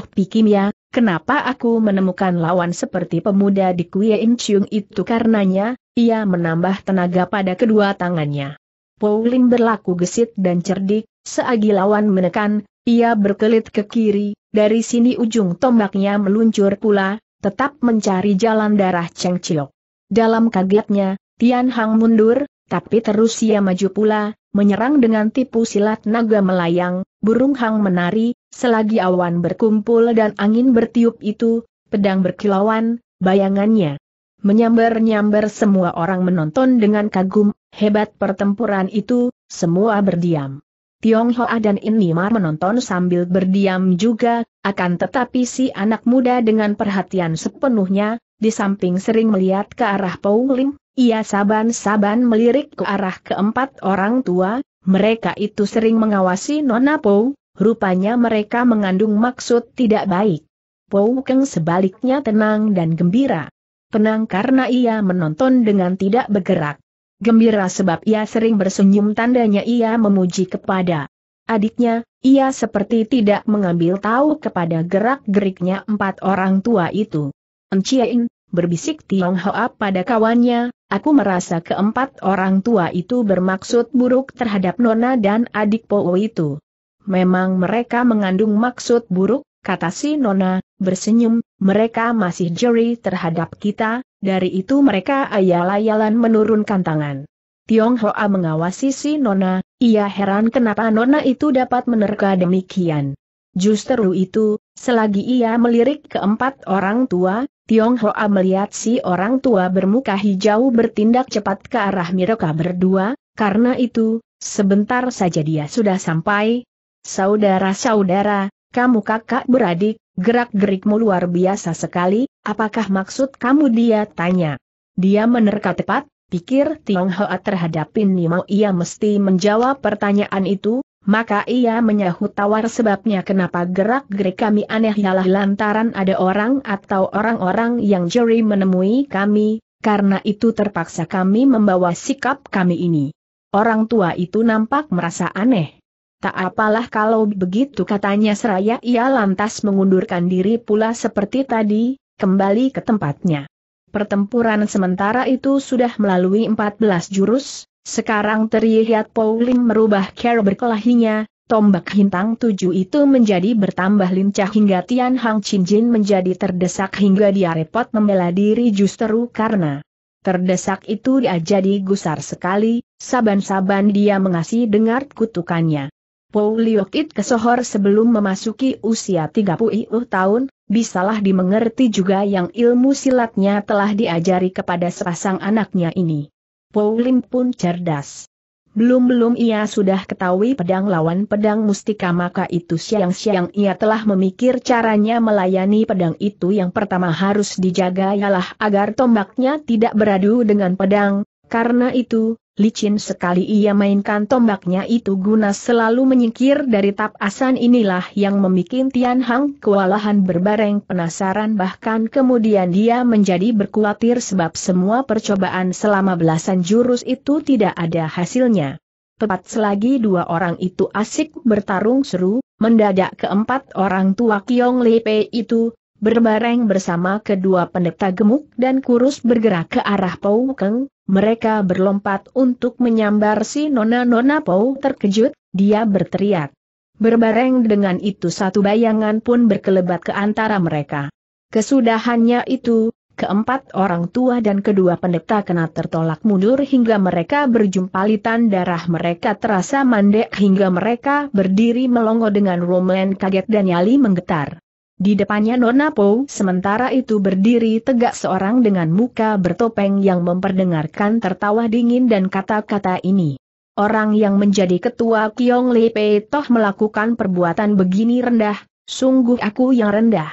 ya, kenapa aku menemukan lawan seperti pemuda di Kuei Chiung itu karenanya, ia menambah tenaga pada kedua tangannya. Pauling berlaku gesit dan cerdik, seagi lawan menekan, ia berkelit ke kiri, dari sini ujung tombaknya meluncur pula, tetap mencari jalan darah Cheng Chiok. Dalam kagetnya, Tian Hang mundur, tapi terus ia maju pula, menyerang dengan tipu silat naga melayang, burung hang menari, selagi awan berkumpul dan angin bertiup itu, pedang berkilauan, bayangannya menyambar-nyambar semua orang menonton dengan kagum, Hebat pertempuran itu, semua berdiam. Tiong Hoa dan Inimar menonton sambil berdiam juga, akan tetapi si anak muda dengan perhatian sepenuhnya, di samping sering melihat ke arah Pauling, ia saban-saban melirik ke arah keempat orang tua, mereka itu sering mengawasi Nona Pou, rupanya mereka mengandung maksud tidak baik. Pou Keng sebaliknya tenang dan gembira. Tenang karena ia menonton dengan tidak bergerak gembira sebab ia sering bersenyum tandanya ia memuji kepada adiknya, ia seperti tidak mengambil tahu kepada gerak-geriknya empat orang tua itu. Enciein, berbisik Tionghoa pada kawannya, aku merasa keempat orang tua itu bermaksud buruk terhadap Nona dan adik Po itu. Memang mereka mengandung maksud buruk, kata si Nona, bersenyum, mereka masih jeri terhadap kita, dari itu mereka ayal-ayalan menurunkan tangan. Tiong Hoa mengawasi si Nona, ia heran kenapa Nona itu dapat menerka demikian. Justru itu, selagi ia melirik keempat orang tua, Tiong Hoa melihat si orang tua bermuka hijau bertindak cepat ke arah mereka berdua, karena itu, sebentar saja dia sudah sampai. Saudara-saudara, kamu kakak beradik, gerak-gerikmu luar biasa sekali, Apakah maksud kamu dia tanya? Dia menerka tepat, pikir Tionghoa terhadap Nimo ia mesti menjawab pertanyaan itu, maka ia menyahut tawar sebabnya kenapa gerak-gerik kami aneh ialah lantaran ada orang atau orang-orang yang juri menemui kami, karena itu terpaksa kami membawa sikap kami ini. Orang tua itu nampak merasa aneh. Tak apalah kalau begitu katanya seraya ia lantas mengundurkan diri pula seperti tadi, kembali ke tempatnya. Pertempuran sementara itu sudah melalui 14 jurus, sekarang terlihat Pauling merubah cara berkelahinya, tombak hintang tujuh itu menjadi bertambah lincah hingga Tian Hang Chin Jin menjadi terdesak hingga dia repot membela diri justru karena terdesak itu dia jadi gusar sekali, saban-saban dia mengasih dengar kutukannya. Paul Liokit kesohor sebelum memasuki usia 30 tahun, bisalah dimengerti juga yang ilmu silatnya telah diajari kepada sepasang anaknya ini. Paulim pun cerdas. Belum-belum ia sudah ketahui pedang lawan pedang mustika maka itu siang-siang ia telah memikir caranya melayani pedang itu yang pertama harus dijaga ialah agar tombaknya tidak beradu dengan pedang, karena itu, licin sekali ia mainkan tombaknya itu guna selalu menyingkir dari tap asan inilah yang membuat Tian Hang kewalahan berbareng penasaran bahkan kemudian dia menjadi berkuatir sebab semua percobaan selama belasan jurus itu tidak ada hasilnya. Tepat selagi dua orang itu asik bertarung seru, mendadak keempat orang tua Kiong Lepe itu, berbareng bersama kedua pendeta gemuk dan kurus bergerak ke arah Pou Keng, mereka berlompat untuk menyambar si Nona-Nona Pou terkejut, dia berteriak. Berbareng dengan itu satu bayangan pun berkelebat ke antara mereka. Kesudahannya itu, keempat orang tua dan kedua pendeta kena tertolak mundur hingga mereka berjumpalitan darah mereka terasa mandek hingga mereka berdiri melongo dengan Roman kaget dan nyali menggetar. Di depannya Nona Po sementara itu berdiri tegak seorang dengan muka bertopeng yang memperdengarkan tertawa dingin dan kata-kata ini. Orang yang menjadi ketua Kiong Lepe Toh melakukan perbuatan begini rendah, sungguh aku yang rendah.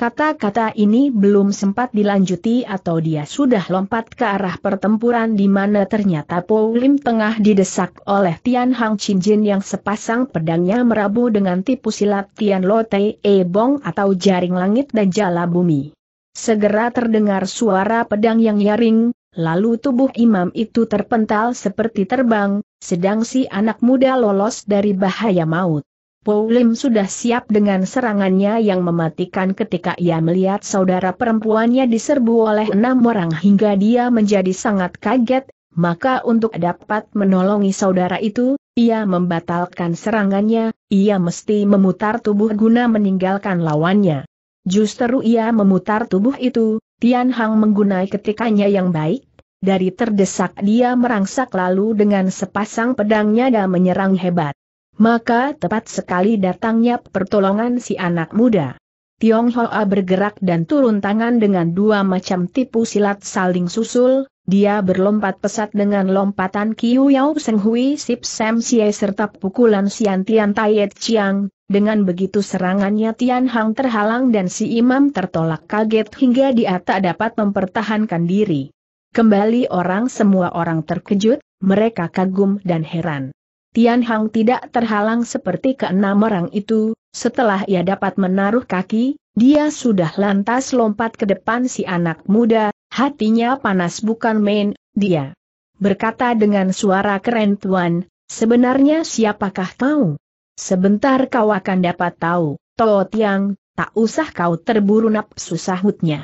Kata-kata ini belum sempat dilanjuti atau dia sudah lompat ke arah pertempuran di mana ternyata Po tengah didesak oleh Tian Hang Chin Jin yang sepasang pedangnya merabu dengan tipu silat Tian Lo Te E Bong atau jaring langit dan jala bumi. Segera terdengar suara pedang yang nyaring, lalu tubuh imam itu terpental seperti terbang, sedang si anak muda lolos dari bahaya maut. Poulim sudah siap dengan serangannya yang mematikan ketika ia melihat saudara perempuannya diserbu oleh enam orang hingga dia menjadi sangat kaget, maka untuk dapat menolongi saudara itu, ia membatalkan serangannya, ia mesti memutar tubuh guna meninggalkan lawannya. Justru ia memutar tubuh itu, Tian Hang menggunai ketikanya yang baik, dari terdesak dia merangsak lalu dengan sepasang pedangnya dan menyerang hebat. Maka tepat sekali datangnya pertolongan si anak muda. Tiong Hoa bergerak dan turun tangan dengan dua macam tipu silat saling susul, dia berlompat pesat dengan lompatan Kiu Yao Seng Hui Sip Sam Sia serta pukulan Sian Tian Taiet Chiang, dengan begitu serangannya Tian Hang terhalang dan si imam tertolak kaget hingga dia tak dapat mempertahankan diri. Kembali orang semua orang terkejut, mereka kagum dan heran. Tian Hang tidak terhalang seperti keenam orang itu, setelah ia dapat menaruh kaki, dia sudah lantas lompat ke depan si anak muda, hatinya panas bukan main, dia berkata dengan suara keren tuan, sebenarnya siapakah kau? Sebentar kau akan dapat tahu, Tao Tiang, tak usah kau terburu nafsu sahutnya.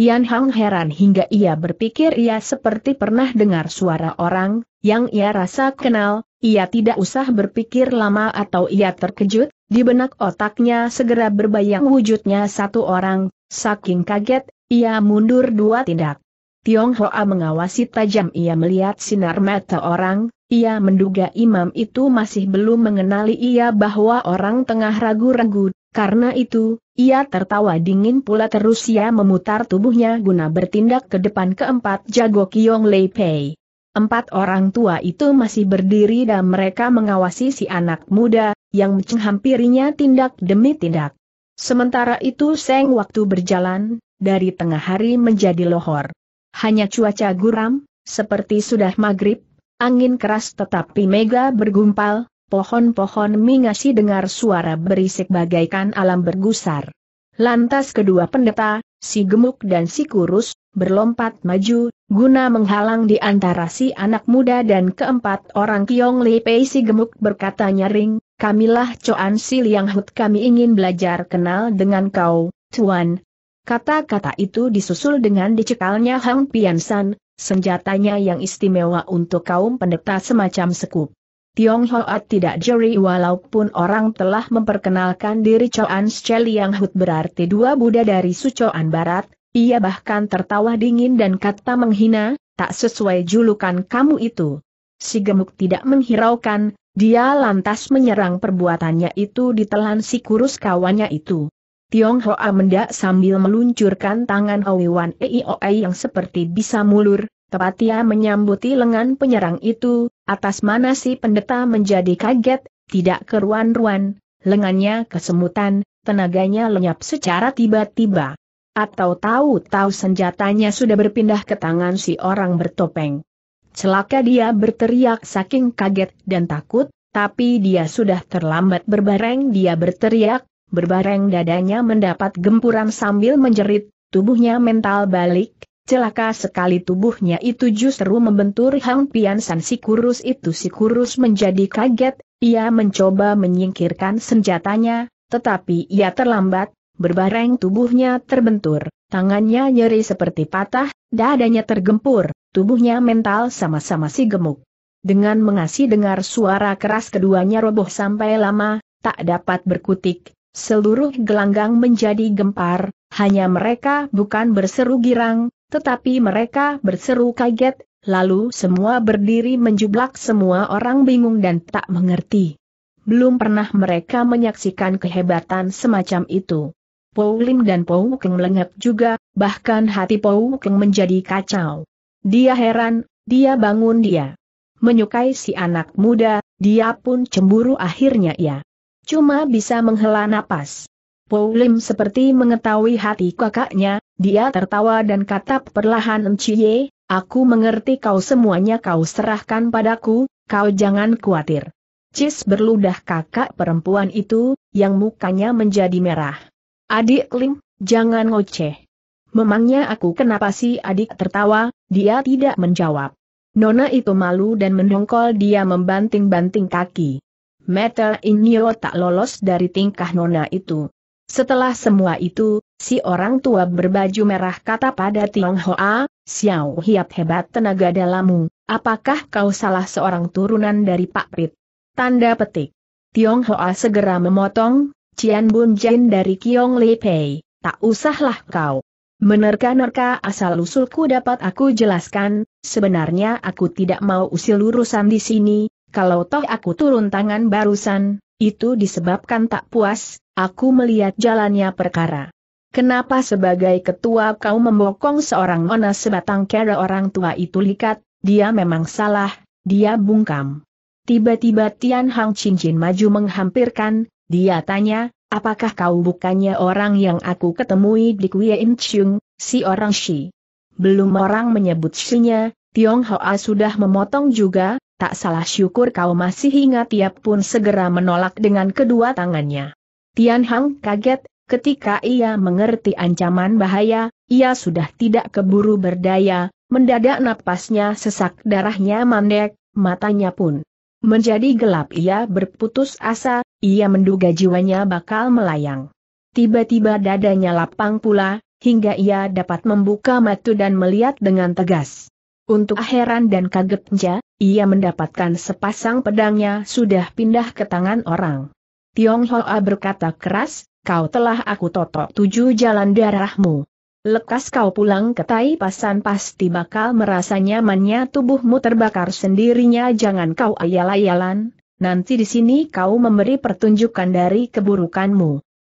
Tian Hang heran hingga ia berpikir ia seperti pernah dengar suara orang, yang ia rasa kenal, ia tidak usah berpikir lama atau ia terkejut, di benak otaknya segera berbayang wujudnya satu orang, saking kaget, ia mundur dua tindak. Tiong Hoa mengawasi tajam ia melihat sinar mata orang, ia menduga imam itu masih belum mengenali ia bahwa orang tengah ragu-ragu, karena itu, ia tertawa dingin pula terus ia memutar tubuhnya guna bertindak ke depan keempat jago Kiong Lei Pei. Empat orang tua itu masih berdiri dan mereka mengawasi si anak muda, yang menghampirinya tindak demi tindak. Sementara itu seng waktu berjalan, dari tengah hari menjadi lohor. Hanya cuaca guram, seperti sudah maghrib, angin keras tetapi mega bergumpal, pohon-pohon mingasi dengar suara berisik bagaikan alam bergusar. Lantas kedua pendeta, si gemuk dan si kurus, berlompat maju, guna menghalang di antara si anak muda dan keempat orang Kiong Li Pei si gemuk berkata nyaring, kamilah Coan Si Liang Hut kami ingin belajar kenal dengan kau, Tuan. Kata-kata itu disusul dengan dicekalnya Hang Piansan, senjatanya yang istimewa untuk kaum pendeta semacam sekup. Tiong Tionghoa tidak jeri walaupun orang telah memperkenalkan diri Choan Che yang Hut berarti dua Buddha dari Sucoan Barat, ia bahkan tertawa dingin dan kata menghina, tak sesuai julukan kamu itu. Si gemuk tidak menghiraukan, dia lantas menyerang perbuatannya itu ditelan si kurus kawannya itu. Tiong Hoa mendak sambil meluncurkan tangan Wan Eioe yang seperti bisa mulur, tepat ia menyambuti lengan penyerang itu, atas mana si pendeta menjadi kaget, tidak keruan-ruan, lengannya kesemutan, tenaganya lenyap secara tiba-tiba. Atau tahu-tahu senjatanya sudah berpindah ke tangan si orang bertopeng. Celaka dia berteriak saking kaget dan takut, tapi dia sudah terlambat berbareng dia berteriak, berbareng dadanya mendapat gempuran sambil menjerit, tubuhnya mental balik, Celaka sekali tubuhnya itu justru membentur Hang Pian San si kurus itu si kurus menjadi kaget, ia mencoba menyingkirkan senjatanya, tetapi ia terlambat, berbareng tubuhnya terbentur, tangannya nyeri seperti patah, dadanya tergempur, tubuhnya mental sama-sama si gemuk. Dengan mengasih dengar suara keras keduanya roboh sampai lama, tak dapat berkutik, Seluruh gelanggang menjadi gempar, hanya mereka bukan berseru girang, tetapi mereka berseru kaget, lalu semua berdiri menjublak semua orang bingung dan tak mengerti. Belum pernah mereka menyaksikan kehebatan semacam itu. Pou Lim dan Pou Keng lengep juga, bahkan hati Pou Keng menjadi kacau. Dia heran, dia bangun dia. Menyukai si anak muda, dia pun cemburu akhirnya ya. Cuma bisa menghela napas. Poulim seperti mengetahui hati kakaknya, dia tertawa dan kata perlahan Enciye, aku mengerti kau semuanya kau serahkan padaku, kau jangan khawatir. Cis berludah kakak perempuan itu, yang mukanya menjadi merah. Adik Lim, jangan ngoceh. Memangnya aku kenapa sih adik tertawa, dia tidak menjawab. Nona itu malu dan mendongkol dia membanting-banting kaki. Meter Inyo oh, tak lolos dari tingkah Nona itu. Setelah semua itu, si orang tua berbaju merah kata pada Tionghoa, Xiao Hiap hebat tenaga dalammu, apakah kau salah seorang turunan dari Pak Pit? Tanda petik. Tionghoa segera memotong, Cian Bun Jin dari Kiong Li Pei, tak usahlah kau. Menerka-nerka asal-usulku dapat aku jelaskan, sebenarnya aku tidak mau usil urusan di sini, kalau toh aku turun tangan barusan, itu disebabkan tak puas, aku melihat jalannya perkara. Kenapa sebagai ketua kau membokong seorang nona sebatang kera orang tua itu likat, dia memang salah, dia bungkam. Tiba-tiba Tian Hang cincin maju menghampirkan, dia tanya, apakah kau bukannya orang yang aku ketemui di Kuya In Chung, si orang Shi? Belum orang menyebut Shi-nya, Tiong Hoa sudah memotong juga, tak salah syukur kau masih ingat tiap pun segera menolak dengan kedua tangannya. Tian Hang kaget, ketika ia mengerti ancaman bahaya, ia sudah tidak keburu berdaya, mendadak napasnya sesak darahnya mandek, matanya pun menjadi gelap ia berputus asa, ia menduga jiwanya bakal melayang. Tiba-tiba dadanya lapang pula, hingga ia dapat membuka mata dan melihat dengan tegas. Untuk heran dan kagetnya, ia mendapatkan sepasang pedangnya sudah pindah ke tangan orang. Hoa berkata keras, kau telah aku totok tujuh jalan darahmu. Lekas kau pulang ke Tai Pasan pasti bakal merasa nyamannya tubuhmu terbakar sendirinya jangan kau ayal-ayalan, nanti di sini kau memberi pertunjukan dari keburukanmu.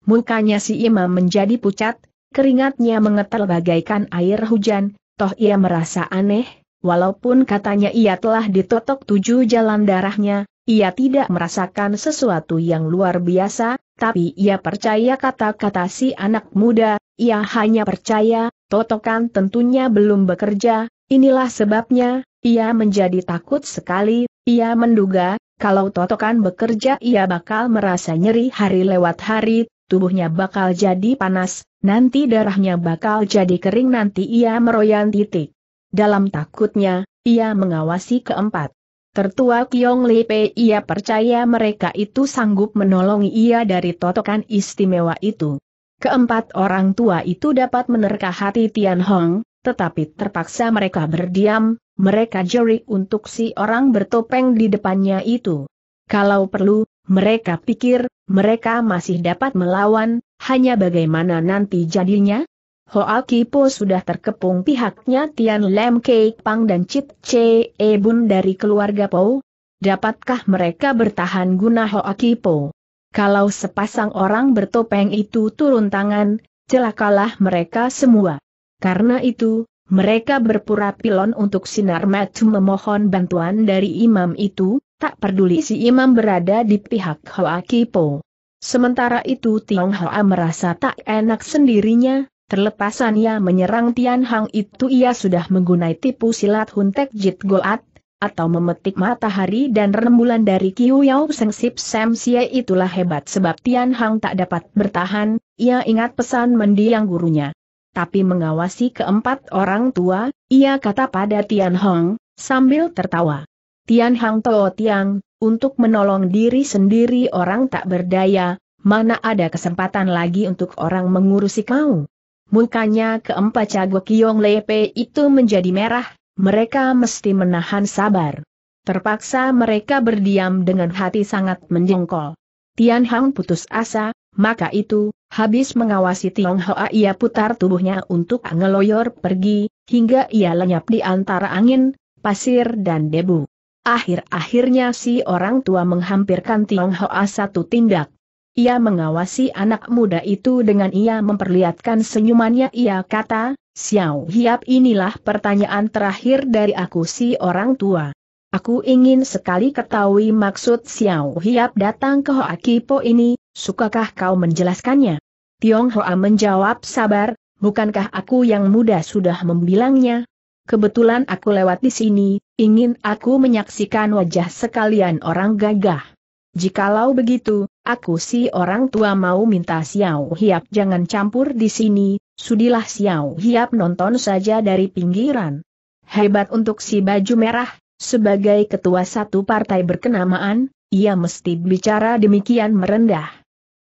Mukanya si imam menjadi pucat, keringatnya mengetel bagaikan air hujan, toh ia merasa aneh, walaupun katanya ia telah ditotok tujuh jalan darahnya, ia tidak merasakan sesuatu yang luar biasa, tapi ia percaya kata-kata si anak muda, ia hanya percaya, totokan tentunya belum bekerja, inilah sebabnya, ia menjadi takut sekali, ia menduga, kalau totokan bekerja ia bakal merasa nyeri hari lewat hari, tubuhnya bakal jadi panas, nanti darahnya bakal jadi kering nanti ia meroyan titik. Dalam takutnya, ia mengawasi keempat Tertua Kiong Li Pei ia percaya mereka itu sanggup menolong ia dari totokan istimewa itu. Keempat orang tua itu dapat menerka hati Tian Hong, tetapi terpaksa mereka berdiam, mereka jerik untuk si orang bertopeng di depannya itu. Kalau perlu, mereka pikir, mereka masih dapat melawan, hanya bagaimana nanti jadinya? Hoa Kipo sudah terkepung pihaknya Tian Lam Kei Pang dan Chit Che E Bun dari keluarga Po. Dapatkah mereka bertahan guna Hoa Kipo? Kalau sepasang orang bertopeng itu turun tangan, celakalah mereka semua. Karena itu, mereka berpura pilon untuk sinar matu memohon bantuan dari imam itu, tak peduli si imam berada di pihak Hoa Kipo. Sementara itu Tiong Hoa merasa tak enak sendirinya, Terlepasan ia menyerang Tian Hang itu ia sudah menggunai tipu silat Huntek Jit Goat, atau memetik matahari dan rembulan dari Kiu Yao Seng Sip Sam sia itulah hebat sebab Tian Hang tak dapat bertahan, ia ingat pesan mendiang gurunya. Tapi mengawasi keempat orang tua, ia kata pada Tian Hang, sambil tertawa. Tian Hang Toh Tiang, untuk menolong diri sendiri orang tak berdaya, mana ada kesempatan lagi untuk orang mengurusi kau. Mukanya keempat Cago Kiong Lepe itu menjadi merah, mereka mesti menahan sabar. Terpaksa mereka berdiam dengan hati sangat menjengkol. Tian Hang putus asa, maka itu, habis mengawasi Tiong Hoa ia putar tubuhnya untuk ngeloyor pergi, hingga ia lenyap di antara angin, pasir dan debu. Akhir-akhirnya si orang tua menghampirkan Tiong Hoa satu tindak. Ia mengawasi anak muda itu dengan ia memperlihatkan senyumannya ia kata, Xiao Hiap inilah pertanyaan terakhir dari aku si orang tua. Aku ingin sekali ketahui maksud Xiao Hiap datang ke Kipo ini, sukakah kau menjelaskannya? Tiong Hoa menjawab sabar, bukankah aku yang muda sudah membilangnya? Kebetulan aku lewat di sini, ingin aku menyaksikan wajah sekalian orang gagah. Jikalau begitu, Aku si orang tua mau minta Xiao Hiap jangan campur di sini, sudilah Xiao Hiap nonton saja dari pinggiran. Hebat untuk si baju merah, sebagai ketua satu partai berkenamaan, ia mesti bicara demikian merendah.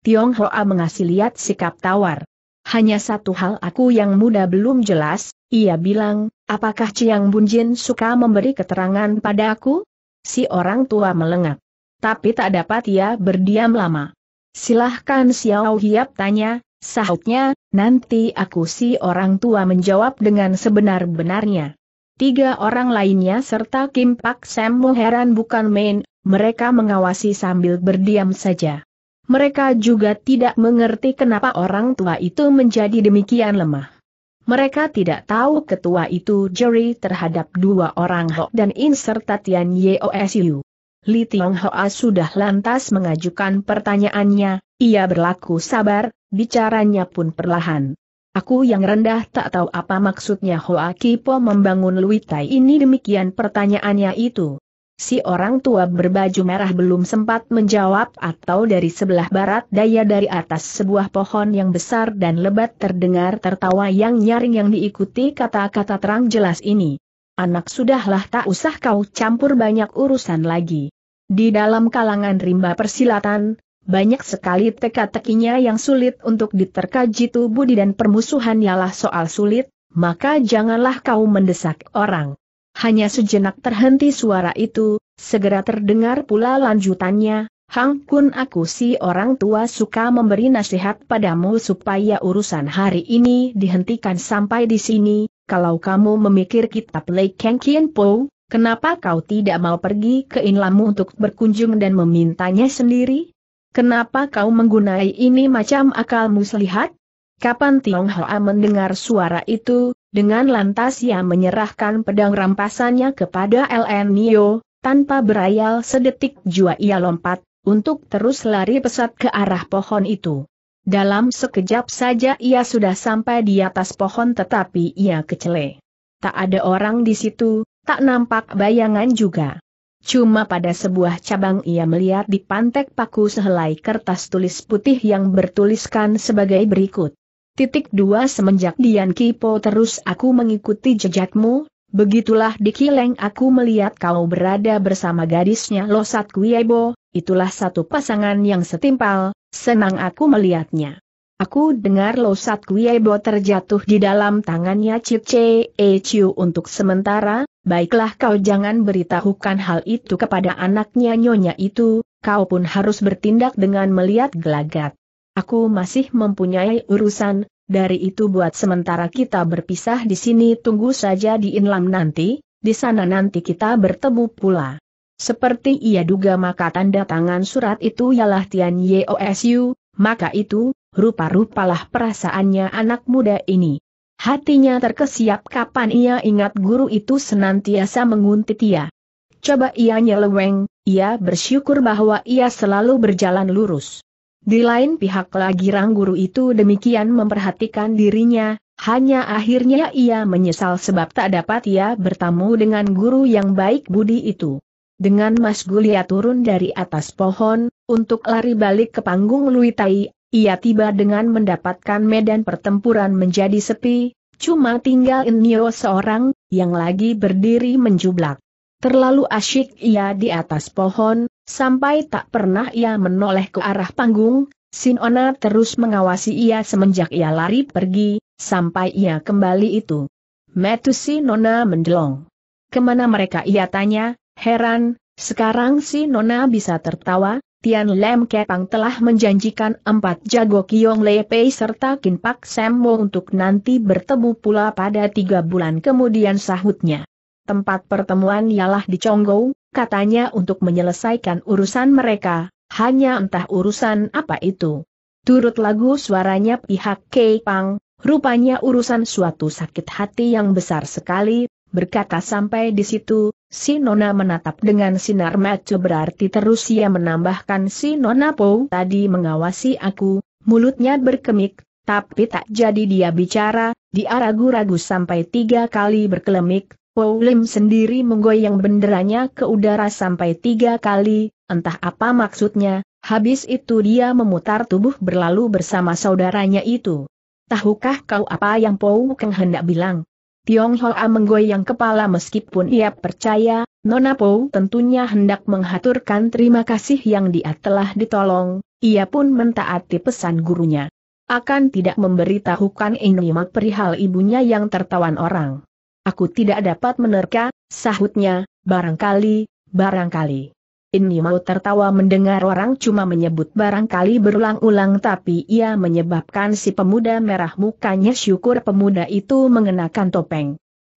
Tiong Hoa mengasih lihat sikap tawar. Hanya satu hal aku yang muda belum jelas, ia bilang, apakah Chiang Bunjin suka memberi keterangan pada aku? Si orang tua melengak tapi tak dapat ia berdiam lama. Silahkan Xiao Hiap tanya, sahutnya, nanti aku si orang tua menjawab dengan sebenar-benarnya. Tiga orang lainnya serta Kim Pak Sam heran bukan main, mereka mengawasi sambil berdiam saja. Mereka juga tidak mengerti kenapa orang tua itu menjadi demikian lemah. Mereka tidak tahu ketua itu jury terhadap dua orang Hok dan In serta Tian Yeosu. Li Tiong Hoa sudah lantas mengajukan pertanyaannya, ia berlaku sabar, bicaranya pun perlahan. Aku yang rendah tak tahu apa maksudnya Hoa Kipo membangun Lui Tai ini demikian pertanyaannya itu. Si orang tua berbaju merah belum sempat menjawab atau dari sebelah barat daya dari atas sebuah pohon yang besar dan lebat terdengar tertawa yang nyaring yang diikuti kata-kata terang jelas ini anak sudahlah tak usah kau campur banyak urusan lagi. Di dalam kalangan rimba persilatan, banyak sekali teka-tekinya yang sulit untuk diterkaji tubuh dan permusuhan ialah soal sulit, maka janganlah kau mendesak orang. Hanya sejenak terhenti suara itu, segera terdengar pula lanjutannya, Hang Kun aku si orang tua suka memberi nasihat padamu supaya urusan hari ini dihentikan sampai di sini, kalau kamu memikir kitab Lei Kang Kien Po, kenapa kau tidak mau pergi ke Inlamu untuk berkunjung dan memintanya sendiri? Kenapa kau menggunai ini macam akalmu muslihat? Kapan Tiong Hoa mendengar suara itu, dengan lantas ia menyerahkan pedang rampasannya kepada LN Nio, tanpa berayal sedetik jua ia lompat, untuk terus lari pesat ke arah pohon itu. Dalam sekejap saja ia sudah sampai di atas pohon tetapi ia kecele. Tak ada orang di situ, tak nampak bayangan juga. Cuma pada sebuah cabang ia melihat di pantek paku sehelai kertas tulis putih yang bertuliskan sebagai berikut. Titik dua semenjak Dian Kipo terus aku mengikuti jejakmu, begitulah di Kileng aku melihat kau berada bersama gadisnya Losat Kuyebo, itulah satu pasangan yang setimpal, Senang aku melihatnya. Aku dengar Losat Kuiebo terjatuh di dalam tangannya Cip C. e Chiu untuk sementara, baiklah kau jangan beritahukan hal itu kepada anaknya nyonya itu, kau pun harus bertindak dengan melihat gelagat. Aku masih mempunyai urusan, dari itu buat sementara kita berpisah di sini tunggu saja di Inlam nanti, di sana nanti kita bertemu pula. Seperti ia duga maka tanda tangan surat itu ialah Tian Yosu, maka itu, rupa-rupalah perasaannya anak muda ini. Hatinya terkesiap kapan ia ingat guru itu senantiasa menguntit ia. Coba ia nyeleweng, ia bersyukur bahwa ia selalu berjalan lurus. Di lain pihak lagi rang guru itu demikian memperhatikan dirinya, hanya akhirnya ia menyesal sebab tak dapat ia bertamu dengan guru yang baik budi itu. Dengan Mas Gulia turun dari atas pohon, untuk lari balik ke panggung Luitai, ia tiba dengan mendapatkan medan pertempuran menjadi sepi, cuma tinggal Inyo seorang, yang lagi berdiri menjublak. Terlalu asyik ia di atas pohon, sampai tak pernah ia menoleh ke arah panggung, Sinona terus mengawasi ia semenjak ia lari pergi, sampai ia kembali itu. Metusi Nona mendelong. Kemana mereka ia tanya, Heran, sekarang si Nona bisa tertawa, Tian Lem Kepang telah menjanjikan empat jago Kiong Le Pei serta Kin Pak Semmo untuk nanti bertemu pula pada tiga bulan kemudian sahutnya. Tempat pertemuan ialah di Chonggou, katanya untuk menyelesaikan urusan mereka, hanya entah urusan apa itu. Turut lagu suaranya pihak Kei Pang, rupanya urusan suatu sakit hati yang besar sekali, berkata sampai di situ, Si Nona menatap dengan sinar mata berarti terus ia menambahkan si Nona Po tadi mengawasi aku, mulutnya berkemik, tapi tak jadi dia bicara, dia ragu-ragu sampai tiga kali berkelemik, Po Lim sendiri menggoyang benderanya ke udara sampai tiga kali, entah apa maksudnya, habis itu dia memutar tubuh berlalu bersama saudaranya itu. Tahukah kau apa yang Po Keng hendak bilang? Tiong Hoa menggoyang kepala meskipun ia percaya, Nona Po tentunya hendak menghaturkan terima kasih yang dia telah ditolong, ia pun mentaati pesan gurunya. Akan tidak memberitahukan Inima perihal ibunya yang tertawan orang. Aku tidak dapat menerka, sahutnya, barangkali, barangkali. Ini mau tertawa mendengar orang cuma menyebut barangkali berulang-ulang tapi ia menyebabkan si pemuda merah mukanya syukur pemuda itu mengenakan topeng.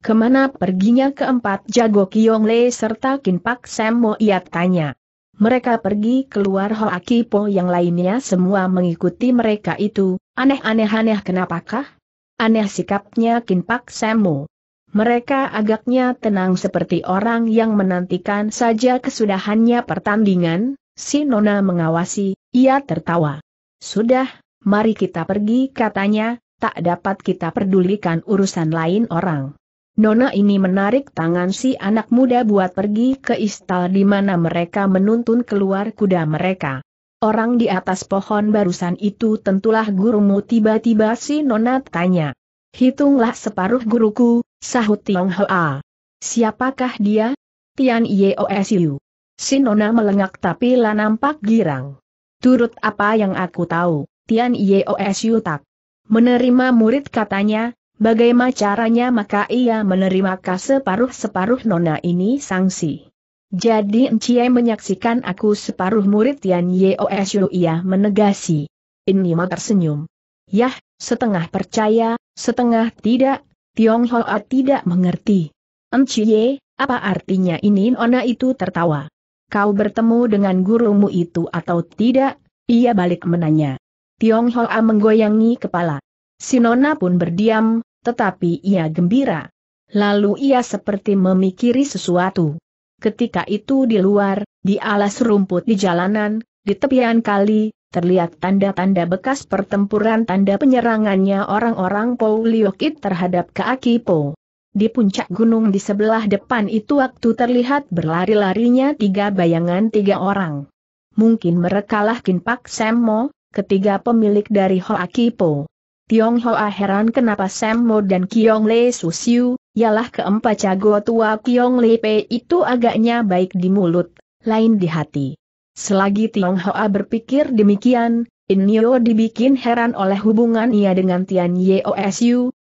Kemana perginya keempat jago Kiong Le serta Kin Pak Sam Mo ia tanya. Mereka pergi keluar Hoa yang lainnya semua mengikuti mereka itu, aneh-aneh-aneh kenapakah? Aneh sikapnya Kin Pak Sam Mo. Mereka agaknya tenang seperti orang yang menantikan saja kesudahannya pertandingan, si Nona mengawasi, ia tertawa. Sudah, mari kita pergi katanya, tak dapat kita pedulikan urusan lain orang. Nona ini menarik tangan si anak muda buat pergi ke istal di mana mereka menuntun keluar kuda mereka. Orang di atas pohon barusan itu tentulah gurumu tiba-tiba si Nona tanya. Hitunglah separuh guruku, Sahut Tiong Hoa. Siapakah dia? Tian Yeosiu. Nona melengak tapi la nampak girang. Turut apa yang aku tahu, Tian Yeosiu tak menerima murid katanya, bagaimana caranya maka ia menerima separuh-separuh nona ini sanksi. Jadi Enciai menyaksikan aku separuh murid Tian Yeosu ia menegasi. Ini mah tersenyum. Yah, setengah percaya, setengah tidak, Hoa tidak mengerti. Enciye, apa artinya ini Nona itu tertawa? Kau bertemu dengan gurumu itu atau tidak? Ia balik menanya. Hoa menggoyangi kepala. Sinona pun berdiam, tetapi ia gembira. Lalu ia seperti memikiri sesuatu. Ketika itu di luar, di alas rumput di jalanan, di tepian kali, terlihat tanda-tanda bekas pertempuran tanda penyerangannya orang-orang Liokit terhadap Po. Di puncak gunung di sebelah depan itu waktu terlihat berlari-larinya tiga bayangan tiga orang. Mungkin merekalah Kinpak Semmo, ketiga pemilik dari Po. Tiong Hoa heran kenapa Semmo dan Kiong Le Susiu, ialah keempat cago tua Kiong Le Pe itu agaknya baik di mulut, lain di hati. Selagi Tiong Hoa berpikir demikian, Inyo dibikin heran oleh hubungan ia dengan Tian Yeosu,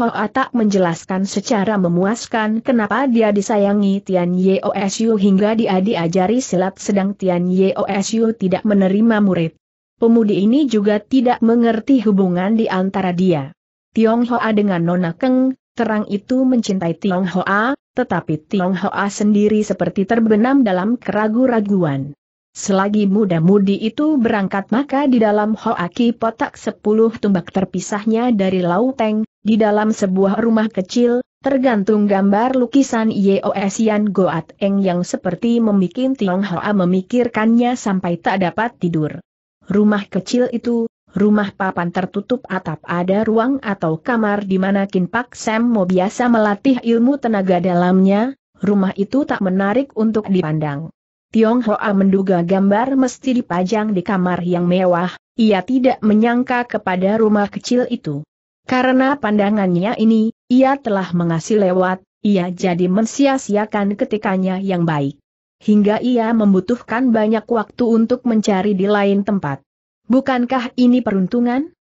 Hoa tak menjelaskan secara memuaskan kenapa dia disayangi Tian Yeosu hingga dia diajari silat sedang Tian Yeosu tidak menerima murid. Pemudi ini juga tidak mengerti hubungan di antara dia. Hoa dengan Nona Keng, terang itu mencintai Tiong Hoa, tetapi Tiong Hoa sendiri seperti terbenam dalam keraguan raguan Selagi muda-mudi itu berangkat maka di dalam hoaki potak sepuluh tumbak terpisahnya dari lauteng, di dalam sebuah rumah kecil, tergantung gambar lukisan Yeosian Goat Eng yang seperti membuat Tionghoa memikirkannya sampai tak dapat tidur. Rumah kecil itu, rumah papan tertutup atap ada ruang atau kamar di mana Kin Pak Sam mau biasa melatih ilmu tenaga dalamnya, rumah itu tak menarik untuk dipandang. Tiong Hoa menduga gambar mesti dipajang di kamar yang mewah, ia tidak menyangka kepada rumah kecil itu. Karena pandangannya ini, ia telah mengasih lewat, ia jadi mensia-siakan ketikanya yang baik. Hingga ia membutuhkan banyak waktu untuk mencari di lain tempat. Bukankah ini peruntungan?